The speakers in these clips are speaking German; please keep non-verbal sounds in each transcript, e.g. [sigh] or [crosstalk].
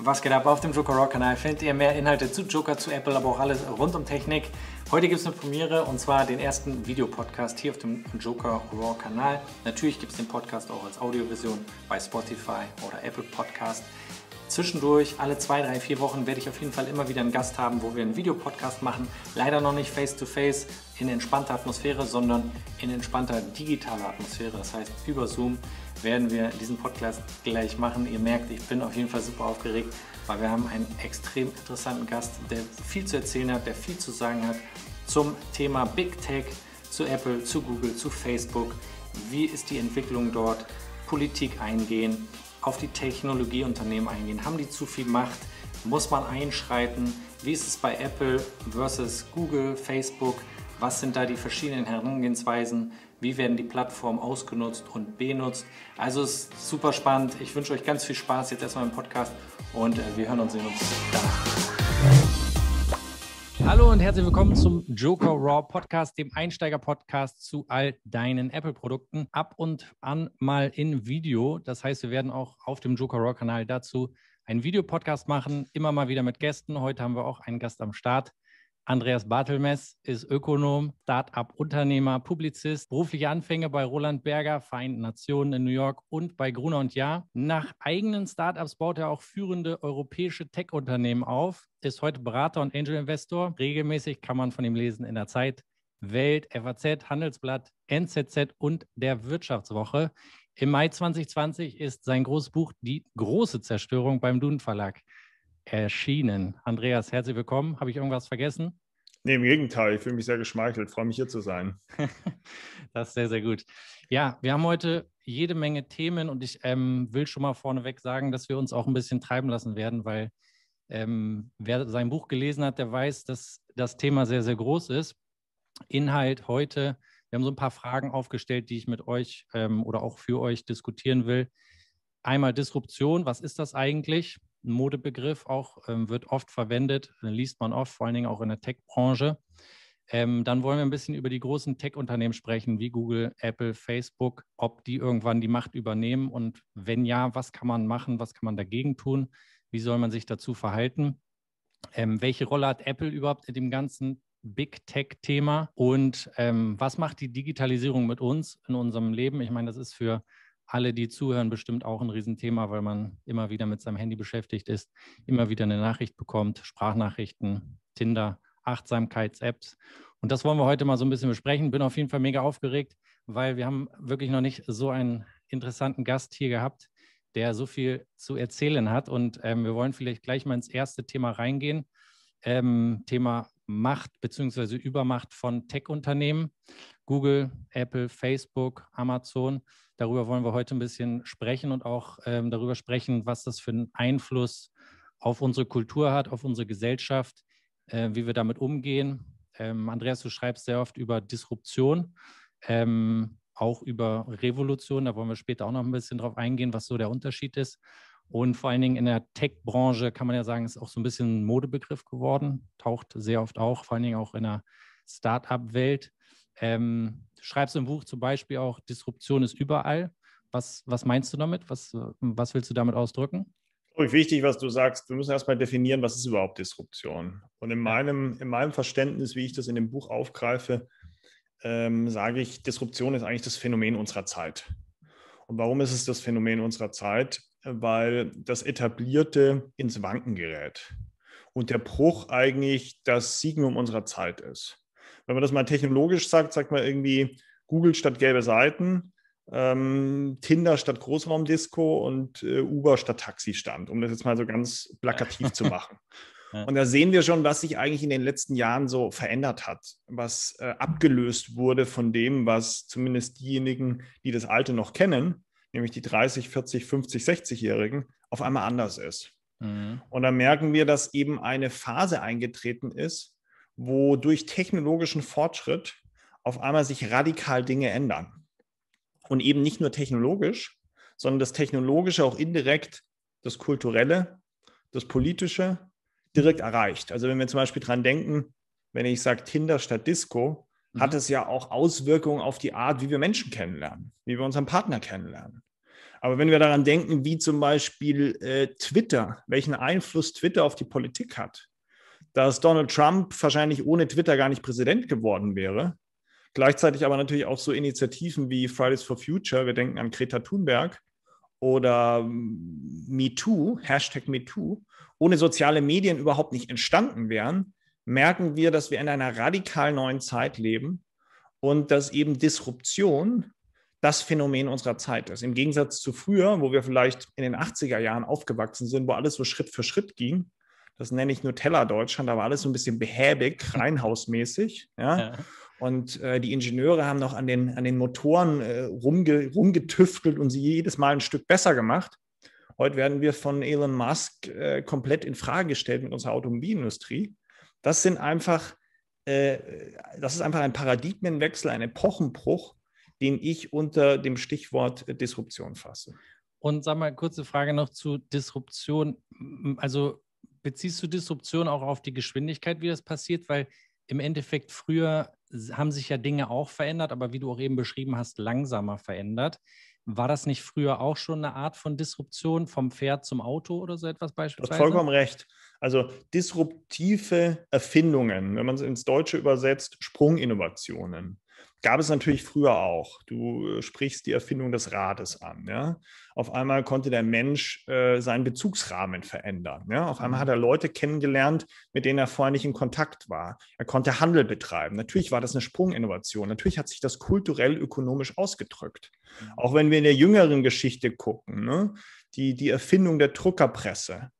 Was geht ab? Auf dem Joker Rock Kanal findet ihr mehr Inhalte zu Joker, zu Apple, aber auch alles rund um Technik. Heute gibt es eine Premiere und zwar den ersten Videopodcast hier auf dem Joker Raw Kanal. Natürlich gibt es den Podcast auch als Audioversion bei Spotify oder Apple Podcast. Zwischendurch, alle zwei, drei, vier Wochen werde ich auf jeden Fall immer wieder einen Gast haben, wo wir einen Videopodcast machen. Leider noch nicht face to face in entspannter Atmosphäre, sondern in entspannter digitaler Atmosphäre, das heißt über Zoom werden wir diesen Podcast gleich machen. Ihr merkt, ich bin auf jeden Fall super aufgeregt, weil wir haben einen extrem interessanten Gast, der viel zu erzählen hat, der viel zu sagen hat zum Thema Big Tech, zu Apple, zu Google, zu Facebook. Wie ist die Entwicklung dort? Politik eingehen, auf die Technologieunternehmen eingehen. Haben die zu viel Macht? Muss man einschreiten? Wie ist es bei Apple versus Google, Facebook? Was sind da die verschiedenen Herangehensweisen? wie werden die Plattformen ausgenutzt und benutzt. Also es ist super spannend. Ich wünsche euch ganz viel Spaß jetzt erstmal im Podcast und äh, wir hören und sehen uns da. Hallo und herzlich willkommen zum Joker Raw Podcast, dem Einsteiger-Podcast zu all deinen Apple-Produkten. Ab und an mal in Video. Das heißt, wir werden auch auf dem Joker Raw-Kanal dazu einen Videopodcast machen, immer mal wieder mit Gästen. Heute haben wir auch einen Gast am Start. Andreas Bartelmess ist Ökonom, Start-up-Unternehmer, Publizist, berufliche Anfänge bei Roland Berger, Vereinten Nationen in New York und bei Gruner und Jahr. Nach eigenen Start-ups baut er auch führende europäische Tech-Unternehmen auf, ist heute Berater und Angel-Investor. Regelmäßig kann man von ihm lesen in der Zeit. Welt, FAZ, Handelsblatt, NZZ und der Wirtschaftswoche. Im Mai 2020 ist sein großes Buch Die große Zerstörung beim Duden Verlag erschienen. Andreas, herzlich willkommen. Habe ich irgendwas vergessen? Nee, im Gegenteil. Ich fühle mich sehr geschmeichelt. Freue mich, hier zu sein. [laughs] das ist sehr, sehr gut. Ja, wir haben heute jede Menge Themen und ich ähm, will schon mal vorneweg sagen, dass wir uns auch ein bisschen treiben lassen werden, weil ähm, wer sein Buch gelesen hat, der weiß, dass das Thema sehr, sehr groß ist. Inhalt heute, wir haben so ein paar Fragen aufgestellt, die ich mit euch ähm, oder auch für euch diskutieren will. Einmal Disruption, was ist das eigentlich? ein Modebegriff auch, ähm, wird oft verwendet, äh, liest man oft, vor allen Dingen auch in der Tech-Branche. Ähm, dann wollen wir ein bisschen über die großen Tech-Unternehmen sprechen, wie Google, Apple, Facebook, ob die irgendwann die Macht übernehmen und wenn ja, was kann man machen, was kann man dagegen tun, wie soll man sich dazu verhalten. Ähm, welche Rolle hat Apple überhaupt in dem ganzen Big Tech-Thema und ähm, was macht die Digitalisierung mit uns in unserem Leben? Ich meine, das ist für alle, die zuhören, bestimmt auch ein Riesenthema, weil man immer wieder mit seinem Handy beschäftigt ist, immer wieder eine Nachricht bekommt, Sprachnachrichten, Tinder, Achtsamkeits-Apps. Und das wollen wir heute mal so ein bisschen besprechen. Bin auf jeden Fall mega aufgeregt, weil wir haben wirklich noch nicht so einen interessanten Gast hier gehabt, der so viel zu erzählen hat. Und ähm, wir wollen vielleicht gleich mal ins erste Thema reingehen. Ähm, Thema Macht bzw. Übermacht von Tech-Unternehmen, Google, Apple, Facebook, Amazon. Darüber wollen wir heute ein bisschen sprechen und auch ähm, darüber sprechen, was das für einen Einfluss auf unsere Kultur hat, auf unsere Gesellschaft, äh, wie wir damit umgehen. Ähm, Andreas, du schreibst sehr oft über Disruption, ähm, auch über Revolution. Da wollen wir später auch noch ein bisschen drauf eingehen, was so der Unterschied ist. Und vor allen Dingen in der Tech-Branche kann man ja sagen, ist auch so ein bisschen ein Modebegriff geworden, taucht sehr oft auch, vor allen Dingen auch in der Start-up-Welt. Ähm, du schreibst im Buch zum Beispiel auch, Disruption ist überall. Was, was meinst du damit? Was, was willst du damit ausdrücken? Glaube wichtig, was du sagst. Wir müssen erstmal definieren, was ist überhaupt Disruption. Und in meinem, in meinem Verständnis, wie ich das in dem Buch aufgreife, ähm, sage ich, Disruption ist eigentlich das Phänomen unserer Zeit. Und warum ist es das Phänomen unserer Zeit? weil das Etablierte ins Wanken gerät und der Bruch eigentlich das Signum unserer Zeit ist. Wenn man das mal technologisch sagt, sagt man irgendwie Google statt gelbe Seiten, ähm, Tinder statt Großraumdisco und äh, Uber statt Taxistand, um das jetzt mal so ganz plakativ zu [laughs] machen. Und da sehen wir schon, was sich eigentlich in den letzten Jahren so verändert hat, was äh, abgelöst wurde von dem, was zumindest diejenigen, die das Alte noch kennen, nämlich die 30, 40, 50, 60-Jährigen, auf einmal anders ist. Mhm. Und dann merken wir, dass eben eine Phase eingetreten ist, wo durch technologischen Fortschritt auf einmal sich radikal Dinge ändern. Und eben nicht nur technologisch, sondern das Technologische auch indirekt das Kulturelle, das Politische direkt erreicht. Also wenn wir zum Beispiel dran denken, wenn ich sage Tinder statt Disco, Mhm. hat es ja auch Auswirkungen auf die Art, wie wir Menschen kennenlernen, wie wir unseren Partner kennenlernen. Aber wenn wir daran denken, wie zum Beispiel äh, Twitter, welchen Einfluss Twitter auf die Politik hat, dass Donald Trump wahrscheinlich ohne Twitter gar nicht Präsident geworden wäre, gleichzeitig aber natürlich auch so Initiativen wie Fridays for Future, wir denken an Greta Thunberg oder hm, MeToo, Hashtag MeToo, ohne soziale Medien überhaupt nicht entstanden wären, merken wir, dass wir in einer radikal neuen Zeit leben und dass eben Disruption das Phänomen unserer Zeit ist. Im Gegensatz zu früher, wo wir vielleicht in den 80er Jahren aufgewachsen sind, wo alles so Schritt für Schritt ging. Das nenne ich Nutella-Deutschland, da war alles so ein bisschen behäbig, [laughs] reinhausmäßig. Ja? ja. Und äh, die Ingenieure haben noch an den, an den Motoren äh, rumge, rumgetüftelt und sie jedes Mal ein Stück besser gemacht. Heute werden wir von Elon Musk äh, komplett in Frage gestellt mit unserer Automobilindustrie. Das sind einfach, äh, das ist einfach ein Paradigmenwechsel, ein Epochenbruch, den ich unter dem Stichwort Disruption fasse. Und sag mal, kurze Frage noch zu Disruption. Also beziehst du Disruption auch auf die Geschwindigkeit, wie das passiert? Weil im Endeffekt früher haben sich ja Dinge auch verändert, aber wie du auch eben beschrieben hast, langsamer verändert. War das nicht früher auch schon eine Art von Disruption vom Pferd zum Auto oder so etwas beispielsweise? Du hast Vollkommen recht. Also disruptive Erfindungen, wenn man es ins Deutsche übersetzt, Sprunginnovationen gab es natürlich früher auch. Du äh, sprichst die Erfindung des Rades an. Ja? Auf einmal konnte der Mensch äh, seinen Bezugsrahmen verändern. Ja? Auf einmal hat mhm. er Leute kennengelernt, mit denen er vorher nicht in Kontakt war. Er konnte Handel betreiben. Natürlich war das eine Sprunginnovation. Natürlich hat sich das kulturell, ökonomisch ausgedrückt. Mhm. Auch wenn wir in der jüngeren Geschichte gucken, ne? die, die Erfindung der Druckerpresse.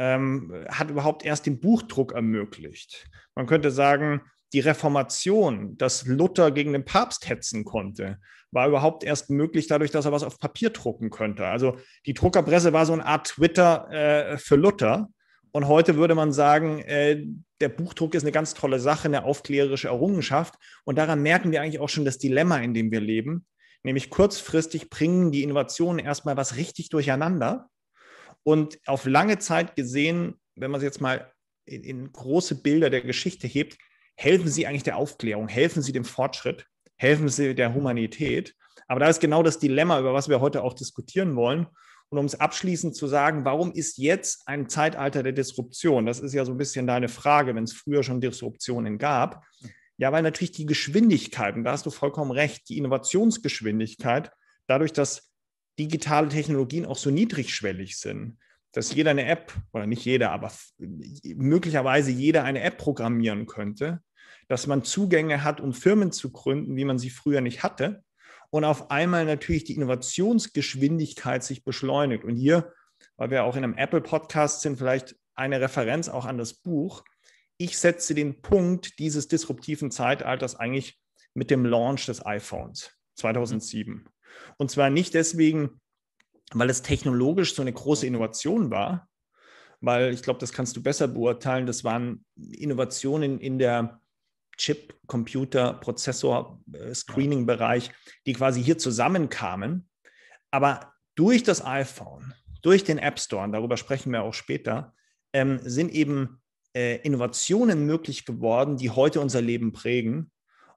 Ähm, hat überhaupt erst den Buchdruck ermöglicht. Man könnte sagen, die Reformation, dass Luther gegen den Papst hetzen konnte, war überhaupt erst möglich dadurch, dass er was auf Papier drucken könnte. Also die Druckerpresse war so eine Art Twitter äh, für Luther. Und heute würde man sagen, äh, der Buchdruck ist eine ganz tolle Sache, eine aufklärerische Errungenschaft. Und daran merken wir eigentlich auch schon das Dilemma, in dem wir leben. Nämlich kurzfristig bringen die Innovationen erstmal was richtig durcheinander. Und auf lange Zeit gesehen, wenn man es jetzt mal in, in große Bilder der Geschichte hebt, helfen sie eigentlich der Aufklärung, helfen sie dem Fortschritt, helfen sie der Humanität. Aber da ist genau das Dilemma, über was wir heute auch diskutieren wollen. Und um es abschließend zu sagen, warum ist jetzt ein Zeitalter der Disruption? Das ist ja so ein bisschen deine Frage, wenn es früher schon Disruptionen gab. Ja, weil natürlich die Geschwindigkeit, und da hast du vollkommen recht, die Innovationsgeschwindigkeit, dadurch, dass digitale Technologien auch so niedrigschwellig sind, dass jeder eine App, oder nicht jeder, aber möglicherweise jeder eine App programmieren könnte, dass man Zugänge hat, um Firmen zu gründen, wie man sie früher nicht hatte. Und auf einmal natürlich die Innovationsgeschwindigkeit sich beschleunigt. Und hier, weil wir auch in einem Apple-Podcast sind, vielleicht eine Referenz auch an das Buch. Ich setze den Punkt dieses disruptiven Zeitalters eigentlich mit dem Launch des iPhones 2007. Und zwar nicht deswegen, weil es technologisch so eine große Innovation war, weil ich glaube, das kannst du besser beurteilen. Das waren Innovationen in der Chip, Computer, Prozessor, Screening-Bereich, die quasi hier zusammenkamen. Aber durch das iPhone, durch den App Store, und darüber sprechen wir auch später, ähm, sind eben äh, Innovationen möglich geworden, die heute unser Leben prägen.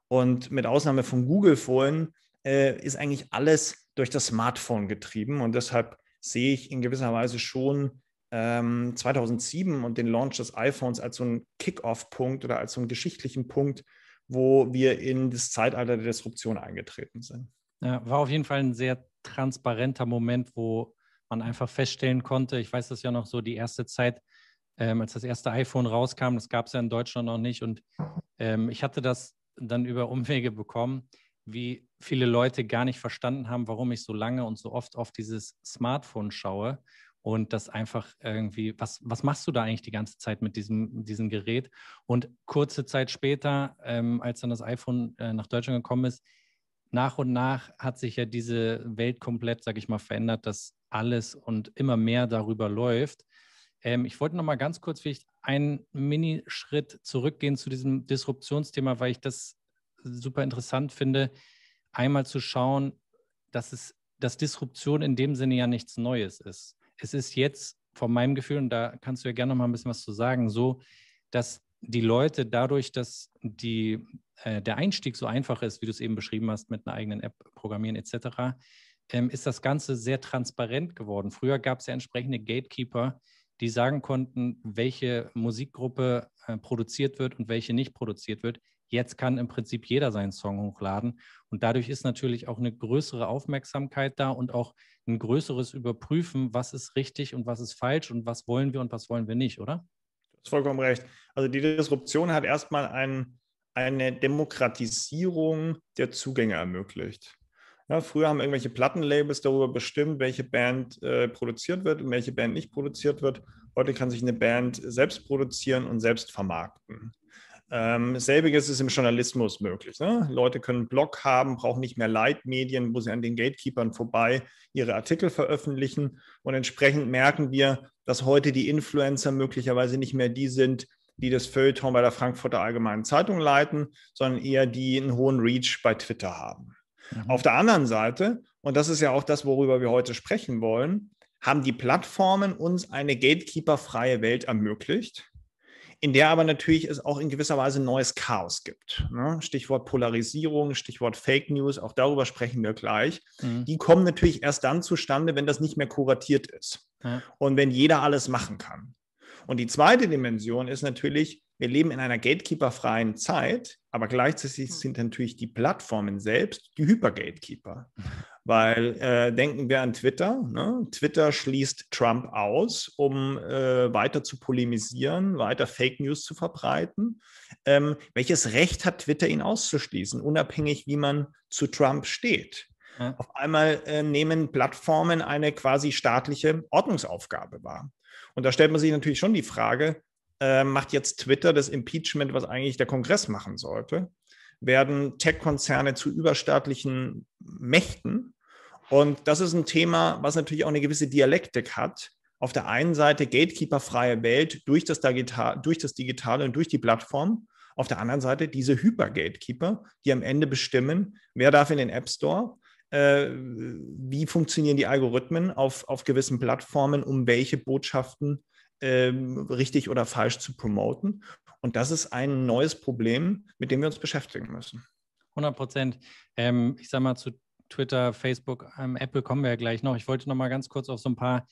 Und mit Ausnahme von Google vorhin äh, ist eigentlich alles durch das Smartphone getrieben. Und deshalb sehe ich in gewisser Weise schon 2007 ähm, und den Launch des iPhones als so einen Kick-off-Punkt oder als so einen geschichtlichen Punkt, wo wir in das Zeitalter der Disruption eingetreten sind. Ja, war auf jeden Fall ein sehr transparenter Moment, wo man einfach feststellen konnte, ich weiß das ja noch so, die erste Zeit, ähm, als das erste iPhone rauskam, das gab es ja in Deutschland noch nicht und ähm, ich hatte das dann über Umwege bekommen, wie viele Leute gar nicht verstanden haben, warum ich so lange und so oft auf dieses Smartphone schaue und das einfach irgendwie, was, was machst du da eigentlich die ganze Zeit mit diesem, diesem Gerät? Und kurze Zeit später, ähm, als dann das iPhone äh, nach Deutschland gekommen ist, nach und nach hat sich ja diese Welt komplett, sag ich mal, verändert, dass alles und immer mehr darüber läuft. Ähm, ich wollte noch mal ganz kurz vielleicht einen Minischritt zurückgehen zu diesem Disruptionsthema, weil ich das super interessant finde, einmal zu schauen, dass es, dass Disruption in dem Sinne ja nichts Neues ist es ist jetzt von meinem Gefühl, und da kannst du ja gerne noch mal ein bisschen was zu sagen, so, dass die Leute dadurch, dass die, äh, der Einstieg so einfach ist, wie du es eben beschrieben hast, mit einer eigenen App programmieren etc., ähm, ist das Ganze sehr transparent geworden. Früher gab es ja entsprechende Gatekeeper, die sagen konnten, welche Musikgruppe äh, produziert wird und welche nicht produziert wird. Jetzt kann im Prinzip jeder seinen Song hochladen. Und dadurch ist natürlich auch eine größere Aufmerksamkeit da und auch ein größeres Überprüfen, was ist richtig und was ist falsch und was wollen wir und was wollen wir nicht, oder? Du hast vollkommen recht. Also die Disruption hat erstmal ein, eine Demokratisierung der Zugänge ermöglicht. Ja, früher haben irgendwelche Plattenlabels darüber bestimmt, welche Band äh, produziert wird und welche Band nicht produziert wird. Heute kann sich eine Band selbst produzieren und selbst vermarkten. Ähm, selbiges ist im Journalismus möglich. Ne? Leute können einen Blog haben, brauchen nicht mehr Leitmedien, wo sie an den Gatekeepern vorbei ihre Artikel veröffentlichen. Und entsprechend merken wir, dass heute die Influencer möglicherweise nicht mehr die sind, die das Feuilleton bei der Frankfurter Allgemeinen Zeitung leiten, sondern eher die einen hohen Reach bei Twitter haben. Mhm. Auf der anderen Seite, und das ist ja auch das, worüber wir heute sprechen wollen, haben die Plattformen uns eine gatekeeperfreie Welt ermöglicht in der aber natürlich es auch in gewisser Weise neues Chaos gibt. Ne? Stichwort Polarisierung, Stichwort Fake News, auch darüber sprechen wir gleich. Mhm. Die kommen natürlich erst dann zustande, wenn das nicht mehr kuratiert ist ja. und wenn jeder alles machen kann. Und die zweite Dimension ist natürlich, wir leben in einer gatekeeperfreien Zeit, aber gleichzeitig mhm. sind natürlich die Plattformen selbst die Hyper-Gatekeeper. Weil äh, denken wir an Twitter. Ne? Twitter schließt Trump aus, um äh, weiter zu polemisieren, weiter Fake News zu verbreiten. Ähm, welches Recht hat Twitter, ihn auszuschließen, unabhängig, wie man zu Trump steht? Ja. Auf einmal äh, nehmen Plattformen eine quasi staatliche Ordnungsaufgabe wahr. Und da stellt man sich natürlich schon die Frage, äh, macht jetzt Twitter das Impeachment, was eigentlich der Kongress machen sollte? werden Tech-Konzerne zu überstaatlichen Mächten. Und das ist ein Thema, was natürlich auch eine gewisse Dialektik hat. Auf der einen Seite Gatekeeper-freie Welt durch das, Digital, durch das Digitale und durch die Plattform. Auf der anderen Seite diese Hyper-Gatekeeper, die am Ende bestimmen, wer darf in den App Store, äh, wie funktionieren die Algorithmen auf, auf gewissen Plattformen, um welche Botschaften ähm, richtig oder falsch zu promoten. Und das ist ein neues Problem, mit dem wir uns beschäftigen müssen. 100 Prozent. Ähm, ich sage mal zu Twitter, Facebook, ähm, Apple kommen wir ja gleich noch. Ich wollte noch mal ganz kurz auf so ein paar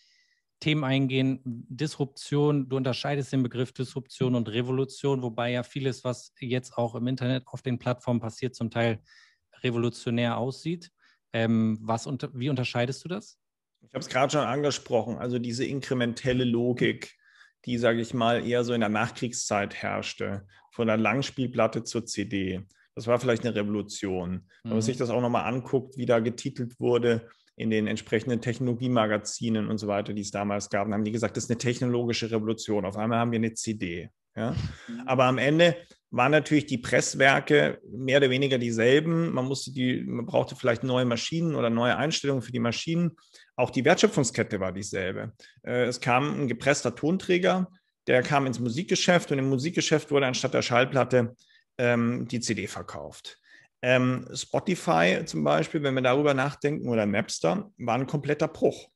Themen eingehen. Disruption, du unterscheidest den Begriff Disruption und Revolution, wobei ja vieles, was jetzt auch im Internet auf den Plattformen passiert, zum Teil revolutionär aussieht. Ähm, was und wie unterscheidest du das? Ich habe es gerade schon angesprochen, also diese inkrementelle Logik, die, sage ich mal, eher so in der Nachkriegszeit herrschte, von der Langspielplatte zur CD. Das war vielleicht eine Revolution. Wenn man mhm. sich das auch nochmal anguckt, wie da getitelt wurde in den entsprechenden Technologiemagazinen und so weiter, die es damals gab, dann haben die gesagt, das ist eine technologische Revolution. Auf einmal haben wir eine CD. Ja? Mhm. Aber am Ende waren natürlich die Presswerke mehr oder weniger dieselben. Man musste die, man brauchte vielleicht neue Maschinen oder neue Einstellungen für die Maschinen, auch die Wertschöpfungskette war dieselbe. Äh, es kam ein gepresster Tonträger, der kam ins Musikgeschäft und im Musikgeschäft wurde anstatt der Schallplatte ähm, die CD verkauft. Ähm, Spotify zum Beispiel, wenn wir darüber nachdenken, oder Napster, war ein kompletter Bruch.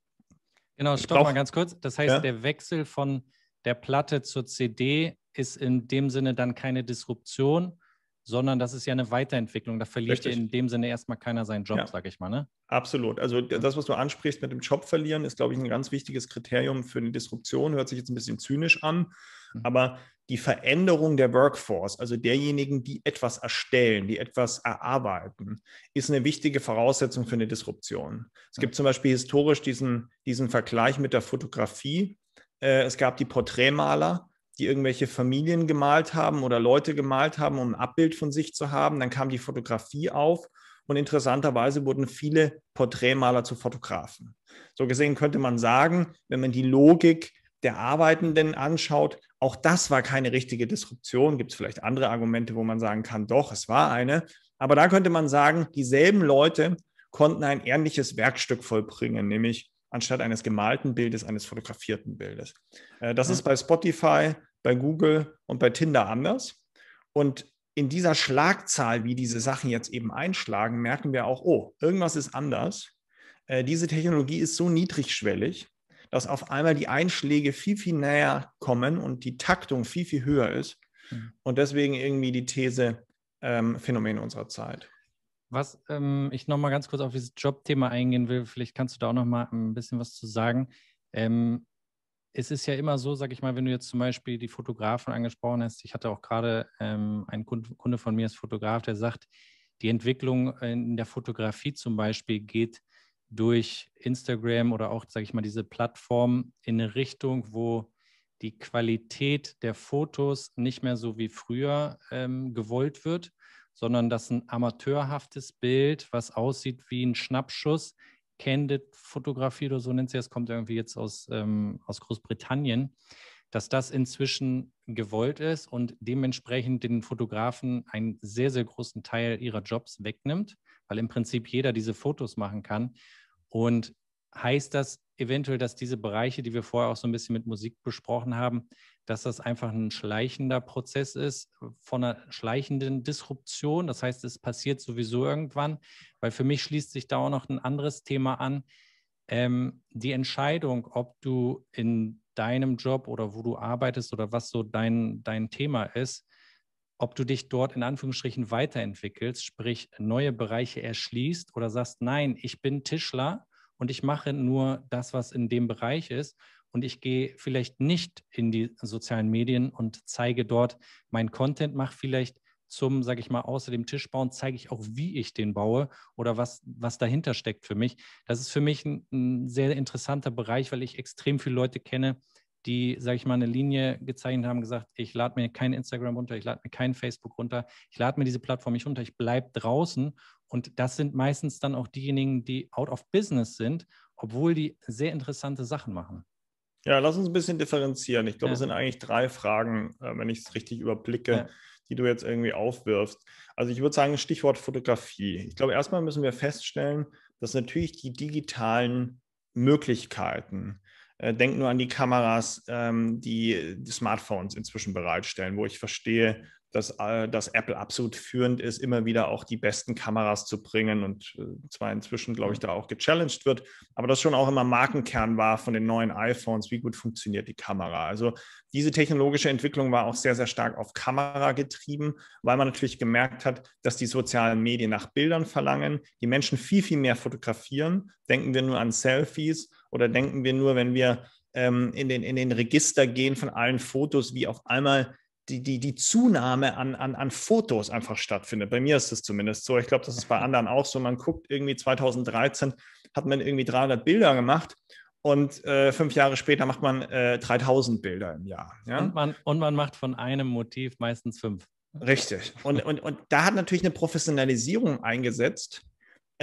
Genau, stopp glaub, mal ganz kurz. Das heißt, ja? der Wechsel von der Platte zur CD ist in dem Sinne dann keine Disruption, sondern das ist ja eine Weiterentwicklung. Da verliert Richtig. in dem Sinne erstmal keiner seinen Job, ja. sag ich mal. Ne? Absolut. Also das, was du ansprichst mit dem Job verlieren, ist, glaube ich, ein ganz wichtiges Kriterium für eine Disruption. Hört sich jetzt ein bisschen zynisch an, mhm. aber die Veränderung der Workforce, also derjenigen, die etwas erstellen, die etwas erarbeiten, ist eine wichtige Voraussetzung für eine Disruption. Es gibt zum Beispiel historisch diesen, diesen Vergleich mit der Fotografie. Äh, es gab die Porträtmaler, die irgendwelche Familien gemalt haben oder Leute gemalt haben, um ein Abbild von sich zu haben. Dann kam die Fotografie auf und interessanterweise wurden viele Porträtmaler zu Fotografen. So gesehen könnte man sagen, wenn man die Logik der Arbeitenden anschaut, auch das war keine richtige Disruption. Gibt es vielleicht andere Argumente, wo man sagen kann, doch, es war eine. Aber da könnte man sagen, dieselben Leute konnten ein ähnliches Werkstück vollbringen, nämlich anstatt eines gemalten Bildes, eines fotografierten Bildes. Äh, das ist bei Spotify, bei Google und bei Tinder anders. Und in dieser Schlagzahl, wie diese Sachen jetzt eben einschlagen, merken wir auch, oh, irgendwas ist anders. Äh, diese Technologie ist so niedrigschwellig, dass auf einmal die Einschläge viel, viel näher kommen und die Taktung viel, viel höher ist. Mhm. Und deswegen irgendwie die These ähm, Phänomen unserer Zeit. Was ähm, ich mal ganz kurz auf dieses Jobthema eingehen will, vielleicht kannst du da auch noch mal ähm, ein bisschen was zu sagen. Ähm, es ist ja immer so, sag ich mal, wenn du jetzt zum Beispiel die Fotografen angesprochen hast, ich hatte auch gerade ähm, einen Kunde von mir als Fotograf, der sagt, die Entwicklung in der Fotografie zum Beispiel geht durch Instagram oder auch, sag ich mal, diese Plattform in eine Richtung, wo die Qualität der Fotos nicht mehr so wie früher ähm, gewollt wird, sondern dass ein amateurhaftes Bild, was aussieht wie ein Schnappschuss, Candid-Fotografie oder so nennt sie es, kommt irgendwie jetzt aus, ähm, aus Großbritannien, dass das inzwischen gewollt ist und dementsprechend den Fotografen einen sehr, sehr großen Teil ihrer Jobs wegnimmt, weil im Prinzip jeder diese Fotos machen kann. Und heißt das eventuell, dass diese Bereiche, die wir vorher auch so ein bisschen mit Musik besprochen haben, dass das einfach ein schleichender Prozess ist äh, von einer schleichenden Disruption. Das heißt, es passiert sowieso irgendwann, weil für mich schließt sich da auch noch ein anderes Thema an. Ähm, die Entscheidung, ob du in deinem Job oder wo du arbeitest oder was so dein, dein Thema ist, ob du dich dort in Anführungsstrichen weiterentwickelst, sprich neue Bereiche erschließt oder sagst, nein, ich bin Tischler und ich mache nur das, was in dem Bereich ist und ich gehe vielleicht nicht in die sozialen Medien und zeige dort meinen Content, mache vielleicht zum, sage ich mal, außer dem Tischbauen zeige ich auch, wie ich den baue oder was, was dahinter steckt für mich. Das ist für mich ein, ein sehr interessanter Bereich, weil ich extrem viele Leute kenne, die, sage ich mal, eine Linie gezeichnet haben, gesagt, ich lade mir kein Instagram runter, ich lade mir kein Facebook runter, ich lade mir diese Plattform nicht runter, ich bleibe draußen. Und das sind meistens dann auch diejenigen, die out of business sind, obwohl die sehr interessante Sachen machen. Ja, lass uns ein bisschen differenzieren. Ich glaube, ja. es sind eigentlich drei Fragen, äh, wenn ich es richtig überblicke, ja. die du jetzt irgendwie aufwirfst. Also ich würde sagen, Stichwort Fotografie. Ich glaube, erstmal müssen wir feststellen, dass natürlich die digitalen Möglichkeiten, äh, denk nur an die Kameras, ähm, die, die Smartphones inzwischen bereitstellen, wo ich verstehe, dass, äh, dass Apple absolut führend ist, immer wieder auch die besten Kameras zu bringen und äh, zwar inzwischen, glaube ich, da auch gechallenged wird, aber das schon auch immer Markenkern war von den neuen iPhones, wie gut funktioniert die Kamera. Also diese technologische Entwicklung war auch sehr, sehr stark auf Kamera getrieben, weil man natürlich gemerkt hat, dass die sozialen Medien nach Bildern verlangen, die Menschen viel, viel mehr fotografieren. Denken wir nur an Selfies oder denken wir nur, wenn wir ähm, in, den, in den Register gehen von allen Fotos, wie auf einmal die, die, die Zunahme an, an, an Fotos einfach stattfindet. Bei mir ist es zumindest so. Ich glaube, das ist bei [laughs] anderen auch so. Man guckt irgendwie 2013 hat man irgendwie 300 Bilder gemacht und äh, fünf Jahre später macht man äh, 3000 Bilder im Jahr. Ja? Und, man, und man macht von einem Motiv meistens fünf. Richtig. Und, und, und da hat natürlich eine Professionalisierung eingesetzt,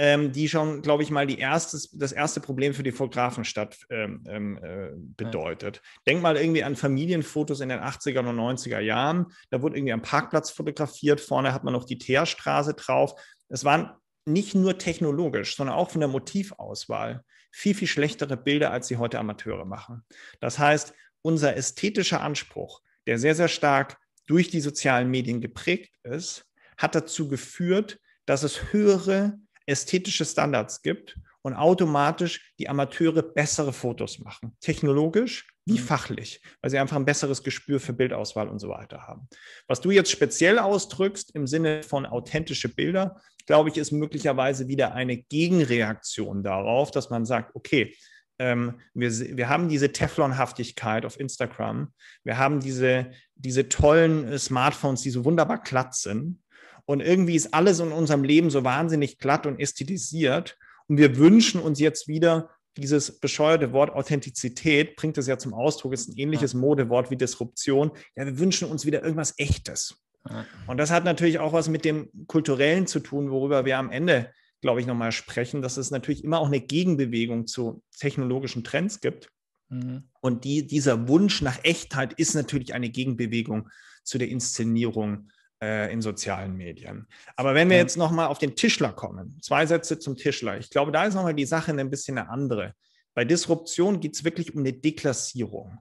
ähm, die schon, glaube ich mal, die erstes, das erste Problem für die Fotografenstadt ähm, ähm, äh, bedeutet. Ja. Denk mal irgendwie an Familienfotos in den 80er und 90er Jahren. Da wurde irgendwie am Parkplatz fotografiert, vorne hat man noch die Teerstraße drauf. Es waren nicht nur technologisch, sondern auch von der Motivauswahl viel, viel schlechtere Bilder, als sie heute Amateure machen. Das heißt, unser ästhetischer Anspruch, der sehr, sehr stark durch die sozialen Medien geprägt ist, hat dazu geführt, dass es höhere ästhetische Standards gibt und automatisch die Amateure bessere Fotos machen. Technologisch wie mhm. fachlich, weil sie einfach ein besseres Gespür für Bildauswahl und so weiter haben. Was du jetzt speziell ausdrückst im Sinne von authentische Bilder, glaube ich, ist möglicherweise wieder eine Gegenreaktion darauf, dass man sagt, okay, ähm, wir, wir haben diese Teflonhaftigkeit auf Instagram, wir haben diese, diese tollen äh, Smartphones, die so wunderbar glatt sind und irgendwie ist alles in unserem Leben so wahnsinnig glatt und ästhetisiert. Und wir wünschen uns jetzt wieder dieses bescheuerte Wort Authentizität, bringt es ja zum Ausdruck, ist ein ähnliches Modewort wie Disruption. Ja, wir wünschen uns wieder irgendwas Echtes. Und das hat natürlich auch was mit dem Kulturellen zu tun, worüber wir am Ende, glaube ich, nochmal sprechen, dass es natürlich immer auch eine Gegenbewegung zu technologischen Trends gibt. Mhm. Und die, dieser Wunsch nach Echtheit ist natürlich eine Gegenbewegung zu der Inszenierung äh, in sozialen Medien. Aber wenn wir ja. jetzt nochmal auf den Tischler kommen, zwei Sätze zum Tischler. Ich glaube, da ist nochmal die Sache ein bisschen eine andere. Bei Disruption geht es wirklich um eine Deklassierung.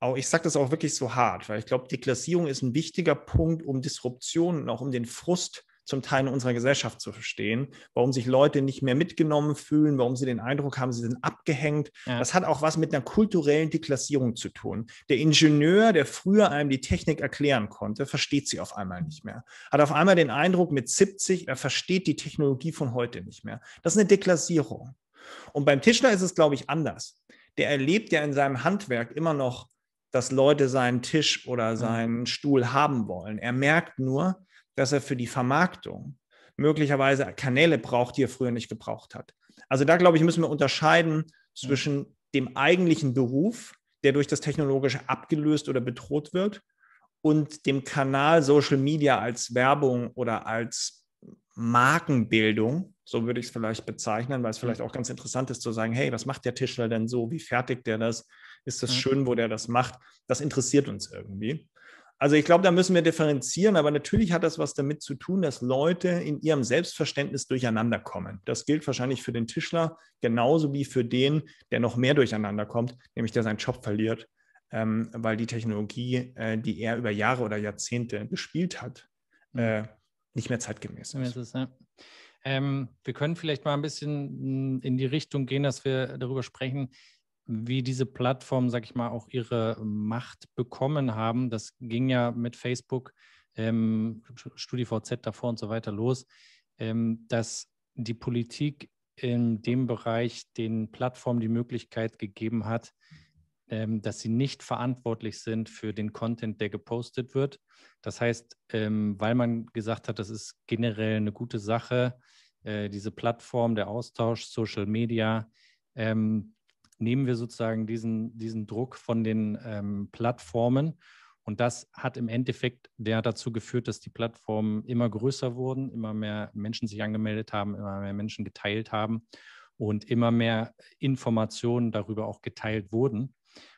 Auch, ich sage das auch wirklich so hart, weil ich glaube, Deklassierung ist ein wichtiger Punkt, um Disruption und auch um den Frust zum Teil in unserer Gesellschaft zu verstehen, warum sich Leute nicht mehr mitgenommen fühlen, warum sie den Eindruck haben, sie sind abgehängt. Ja. Das hat auch was mit einer kulturellen Deklassierung zu tun. Der Ingenieur, der früher einem die Technik erklären konnte, versteht sie auf einmal nicht mehr. Hat auf einmal den Eindruck mit 70, er versteht die Technologie von heute nicht mehr. Das ist eine Deklassierung. Und beim Tischler ist es, glaube ich, anders. Der erlebt ja in seinem Handwerk immer noch dass Leute seinen Tisch oder mhm. seinen Stuhl haben wollen. Er merkt nur, dass er für die Vermarktung möglicherweise Kanäle braucht, die er früher nicht gebraucht hat. Also da, glaube ich, müssen wir unterscheiden zwischen dem eigentlichen Beruf, der durch das Technologische abgelöst oder bedroht wird, und dem Kanal Social Media als Werbung oder als Markenbildung, so würde ich es vielleicht bezeichnen, weil es vielleicht mhm. auch ganz interessant ist zu sagen, hey, was macht der Tischler denn so? Wie fertigt der das? Ist das mhm. schön, wo der das macht? Das interessiert uns irgendwie. Also ich glaube, da müssen wir differenzieren, aber natürlich hat das was damit zu tun, dass Leute in ihrem Selbstverständnis durcheinander kommen. Das gilt wahrscheinlich für den Tischler genauso wie für den, der noch mehr durcheinander kommt, nämlich der seinen Job verliert, ähm, weil die Technologie, äh, die er über Jahre oder Jahrzehnte gespielt hat, mhm. äh, nicht mehr zeitgemäß ist. ist ja. ähm, wir können vielleicht mal ein bisschen mm, in die Richtung gehen, dass wir darüber sprechen, wie diese Plattformen, sag ich mal, auch ihre Macht bekommen haben. Das ging ja mit Facebook, ähm, StudiVZ davor und so weiter los, ähm, dass die Politik in dem Bereich den Plattformen die Möglichkeit gegeben hat, ähm, dass sie nicht verantwortlich sind für den Content, der gepostet wird. Das heißt, ähm, weil man gesagt hat, das ist generell eine gute Sache, äh, diese Plattform, der Austausch, Social Media, ähm, nehmen wir sozusagen diesen, diesen Druck von den ähm, Plattformen. Und das hat im Endeffekt der dazu geführt, dass die Plattformen immer größer wurden, immer mehr Menschen sich angemeldet haben, immer mehr Menschen geteilt haben und immer mehr Informationen darüber auch geteilt wurden.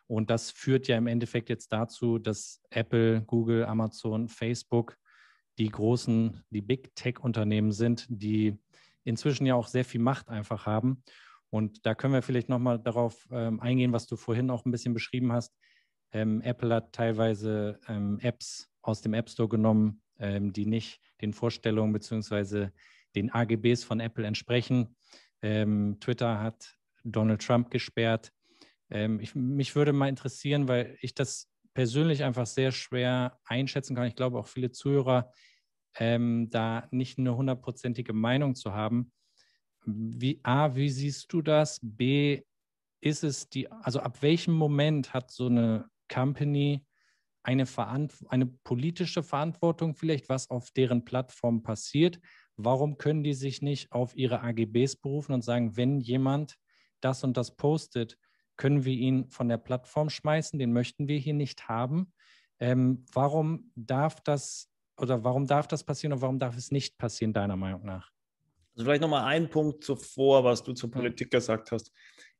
Und das führt ja im Endeffekt jetzt dazu, dass Apple, Google, Amazon, Facebook die großen, die Big Tech-Unternehmen sind, die inzwischen ja auch sehr viel Macht einfach haben und da können wir vielleicht nochmal darauf ähm, eingehen, was du vorhin auch ein bisschen beschrieben hast. Ähm, Apple hat teilweise ähm, Apps aus dem App Store genommen, ähm, die nicht den Vorstellungen bzw. den AGBs von Apple entsprechen. Ähm, Twitter hat Donald Trump gesperrt. Ähm, ich, mich würde mal interessieren, weil ich das persönlich einfach sehr schwer einschätzen kann. Ich glaube auch viele Zuhörer da nicht eine hundertprozentige Meinung zu haben wie, A, wie siehst du das? B, ist es die, also ab welchem Moment hat so eine Company eine, Verant eine politische Verantwortung vielleicht, was auf deren Plattform passiert? Warum können die sich nicht auf ihre AGBs berufen und sagen, wenn jemand das und das postet, können wir ihn von der Plattform schmeißen, den möchten wir hier nicht haben. Ähm, warum darf das oder warum darf das passieren und warum darf es nicht passieren, deiner Meinung nach? Also vielleicht nochmal einen Punkt zuvor, was du zur Politik gesagt hast.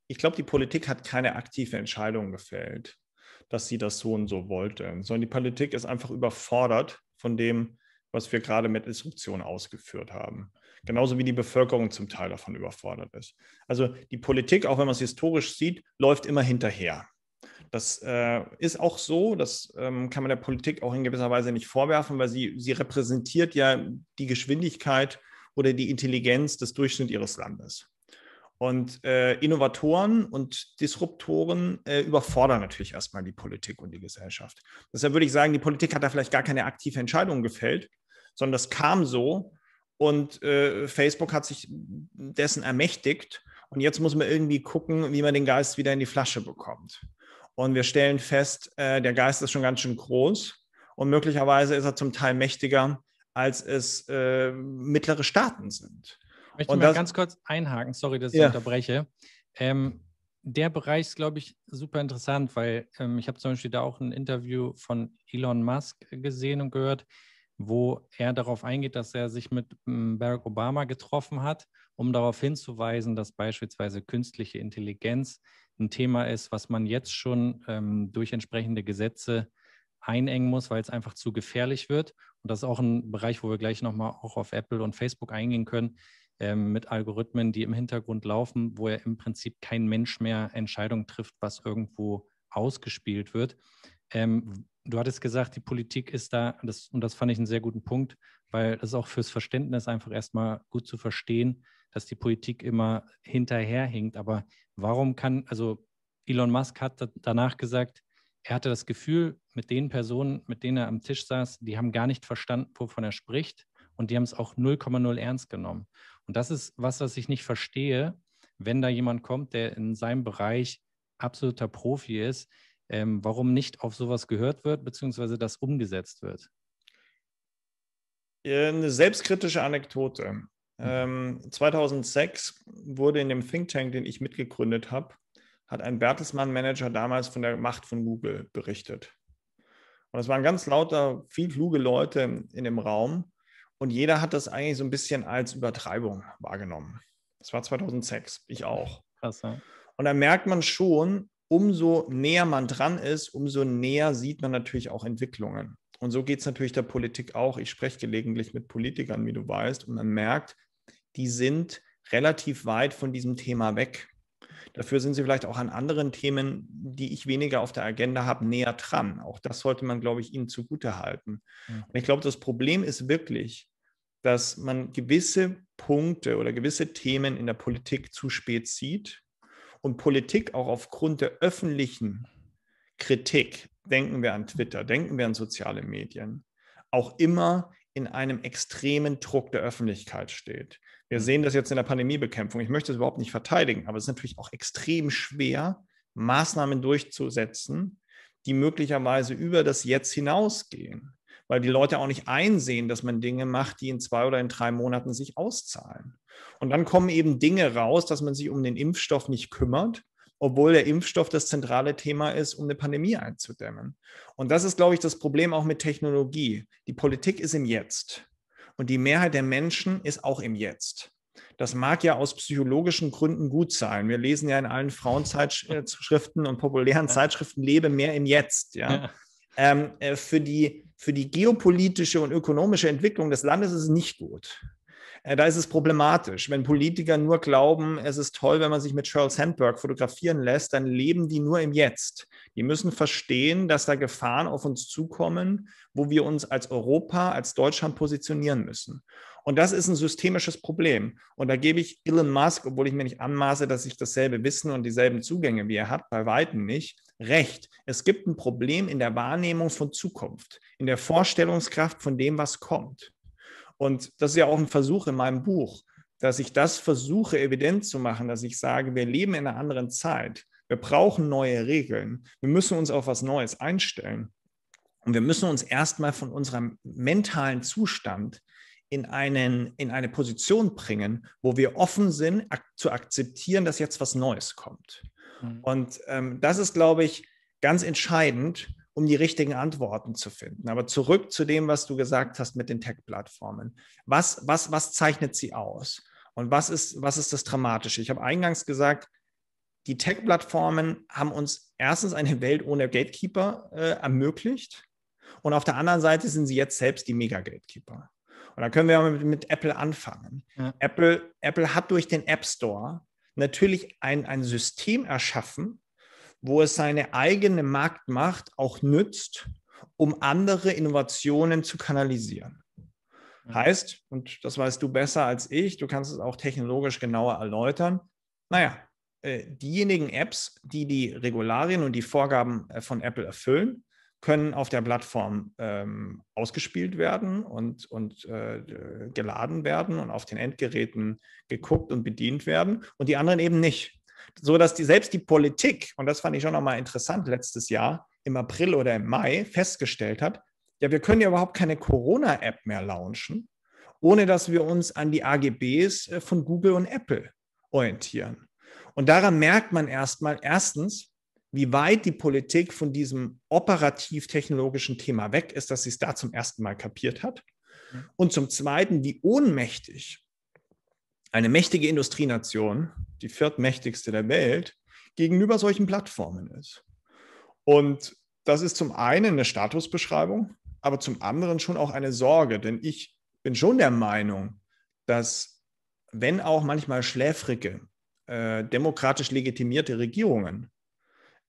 Ich glaube, die Politik hat keine aktive Entscheidung gefällt, dass sie das so und so wollte, sondern die Politik ist einfach überfordert von dem, was wir gerade mit Instruktion ausgeführt haben. Genauso wie die Bevölkerung zum Teil davon überfordert ist. Also die Politik, auch wenn man es historisch sieht, läuft immer hinterher. Das äh, ist auch so, das ähm, kann man der Politik auch in gewisser Weise nicht vorwerfen, weil sie, sie repräsentiert ja die Geschwindigkeit oder die Intelligenz des Durchschnitts ihres Landes. Und äh, Innovatoren und Disruptoren äh, überfordern natürlich erstmal die Politik und die Gesellschaft. Deshalb würde ich sagen, die Politik hat da vielleicht gar keine aktive Entscheidung gefällt, sondern das kam so und äh, Facebook hat sich dessen ermächtigt. Und jetzt muss man irgendwie gucken, wie man den Geist wieder in die Flasche bekommt. Und wir stellen fest, äh, der Geist ist schon ganz schön groß und möglicherweise ist er zum Teil mächtiger, als es äh, mittlere Staaten sind. Ich möchte Und mal das, ganz kurz einhaken, sorry, dass ich ja. unterbreche. Ähm, der Bereich ist, glaube ich, super interessant, weil ähm, ich habe zum Beispiel da auch ein Interview von Elon Musk gesehen und gehört, wo er darauf eingeht, dass er sich mit mm, Barack Obama getroffen hat, um darauf hinzuweisen, dass beispielsweise künstliche Intelligenz ein Thema ist, was man jetzt schon ähm, durch entsprechende Gesetze einengen muss, weil es einfach zu gefährlich wird und das ist auch ein Bereich, wo wir gleich nochmal auch auf Apple und Facebook eingehen können, ähm, mit Algorithmen, die im Hintergrund laufen, wo ja im Prinzip kein Mensch mehr Entscheidungen trifft, was irgendwo ausgespielt wird. Ähm, du hattest gesagt, die Politik ist da, das, und das fand ich einen sehr guten Punkt, weil es auch fürs Verständnis einfach erstmal gut zu verstehen, dass die Politik immer hinterherhinkt. Aber warum kann, also Elon Musk hat danach gesagt, er hatte das Gefühl, mit den Personen, mit denen er am Tisch saß, die haben gar nicht verstanden, wovon er spricht und die haben es auch 0,0 ernst genommen. Und das ist was, was ich nicht verstehe, wenn da jemand kommt, der in seinem Bereich absoluter Profi ist, ähm, warum nicht auf sowas gehört wird, beziehungsweise das umgesetzt wird. Äh, eine selbstkritische Anekdote. Mhm. Ähm, 2006 wurde in dem Think Tank, den ich mitgegründet habe, hat ein Bertelsmann-Manager damals von der Macht von Google berichtet. Und es waren ganz lauter, viel kluge Leute in dem Raum. Und jeder hat das eigentlich so ein bisschen als Übertreibung wahrgenommen. Das war 2006, ich auch. Krass, ja. Und da merkt man schon, umso näher man dran ist, umso näher sieht man natürlich auch Entwicklungen. Und so geht es natürlich der Politik auch. Ich spreche gelegentlich mit Politikern, wie du weißt, und man merkt, die sind relativ weit von diesem Thema weg. Dafür sind sie vielleicht auch an anderen Themen, die ich weniger auf der Agenda habe, näher dran. Auch das sollte man, glaube ich, ihnen zugute halten. Mhm. Und ich glaube, das Problem ist wirklich, dass man gewisse Punkte oder gewisse Themen in der Politik zu spät sieht und Politik auch aufgrund der öffentlichen Kritik, denken wir an Twitter, denken wir an soziale Medien, auch immer in einem extremen Druck der Öffentlichkeit steht. Wir sehen das jetzt in der Pandemiebekämpfung. Ich möchte es überhaupt nicht verteidigen, aber es ist natürlich auch extrem schwer, Maßnahmen durchzusetzen, die möglicherweise über das Jetzt hinausgehen, weil die Leute auch nicht einsehen, dass man Dinge macht, die in zwei oder in drei Monaten sich auszahlen. Und dann kommen eben Dinge raus, dass man sich um den Impfstoff nicht kümmert, obwohl der Impfstoff das zentrale Thema ist, um eine Pandemie einzudämmen. Und das ist, glaube ich, das Problem auch mit Technologie. Die Politik ist im Jetzt. Und die Mehrheit der Menschen ist auch im Jetzt. Das mag ja aus psychologischen Gründen gut sein. Wir lesen ja in allen Frauenzeitschriften und populären Zeitschriften Lebe mehr im Jetzt. Ja. ja. Ähm, äh, für, die, für die geopolitische und ökonomische Entwicklung des Landes ist es nicht gut. Äh, da ist es problematisch. Wenn Politiker nur glauben, es ist toll, wenn man sich mit Charles Sandberg fotografieren lässt, dann leben die nur im Jetzt. Die müssen verstehen, dass da Gefahren auf uns zukommen, wo wir uns als Europa, als Deutschland positionieren müssen. Und das ist ein systemisches Problem. Und da gebe ich Elon Musk, obwohl ich mir nicht anmaße, dass ich dasselbe Wissen und dieselben Zugänge wie er hat, bei weitem nicht, recht. Es gibt ein Problem in der Wahrnehmung von Zukunft, in der Vorstellungskraft von dem, was kommt. Und das ist ja auch ein Versuch in meinem Buch, dass ich das versuche, evident zu machen, dass ich sage, wir leben in einer anderen Zeit. Wir brauchen neue Regeln. Wir müssen uns auf was Neues einstellen. Und wir müssen uns erstmal von unserem mentalen Zustand in, einen, in eine Position bringen, wo wir offen sind, ak zu akzeptieren, dass jetzt was Neues kommt. Mhm. Und ähm, das ist, glaube ich, ganz entscheidend, um die richtigen Antworten zu finden. Aber zurück zu dem, was du gesagt hast mit den Tech-Plattformen. Was, was, was zeichnet sie aus? Und was ist, was ist das Dramatische? Ich habe eingangs gesagt, die Tech-Plattformen haben uns erstens eine Welt ohne Gatekeeper äh, ermöglicht. Und auf der anderen Seite sind sie jetzt selbst die Mega-Gatekeeper. Und da können wir mit, mit Apple anfangen. Ja. Apple, Apple hat durch den App Store natürlich ein, ein System erschaffen, wo es seine eigene Marktmacht auch nützt, um andere Innovationen zu kanalisieren. Mhm. Heißt, und das weißt du besser als ich, du kannst es auch technologisch genauer erläutern, naja, äh, diejenigen Apps, die die Regularien und die Vorgaben äh, von Apple erfüllen, können auf der Plattform ähm, ausgespielt werden und, und äh, geladen werden und auf den Endgeräten geguckt und bedient werden und die anderen eben nicht so dass die, selbst die Politik, und das fand ich schon mal interessant letztes Jahr, im April oder im Mai festgestellt hat, ja, wir können ja überhaupt keine Corona-App mehr launchen, ohne dass wir uns an die AGBs äh, von Google und Apple orientieren. Und daran merkt man erstmal, erstens, wie weit die Politik von diesem operativ-technologischen Thema weg ist, dass sie es da zum ersten Mal kapiert hat. Und zum Zweiten, wie ohnmächtig eine mächtige Industrienation, die viertmächtigste der Welt, gegenüber solchen Plattformen ist. Und das ist zum einen eine Statusbeschreibung, aber zum anderen schon auch eine Sorge, denn ich bin schon der Meinung, dass wenn auch manchmal schläfrige, äh, demokratisch legitimierte Regierungen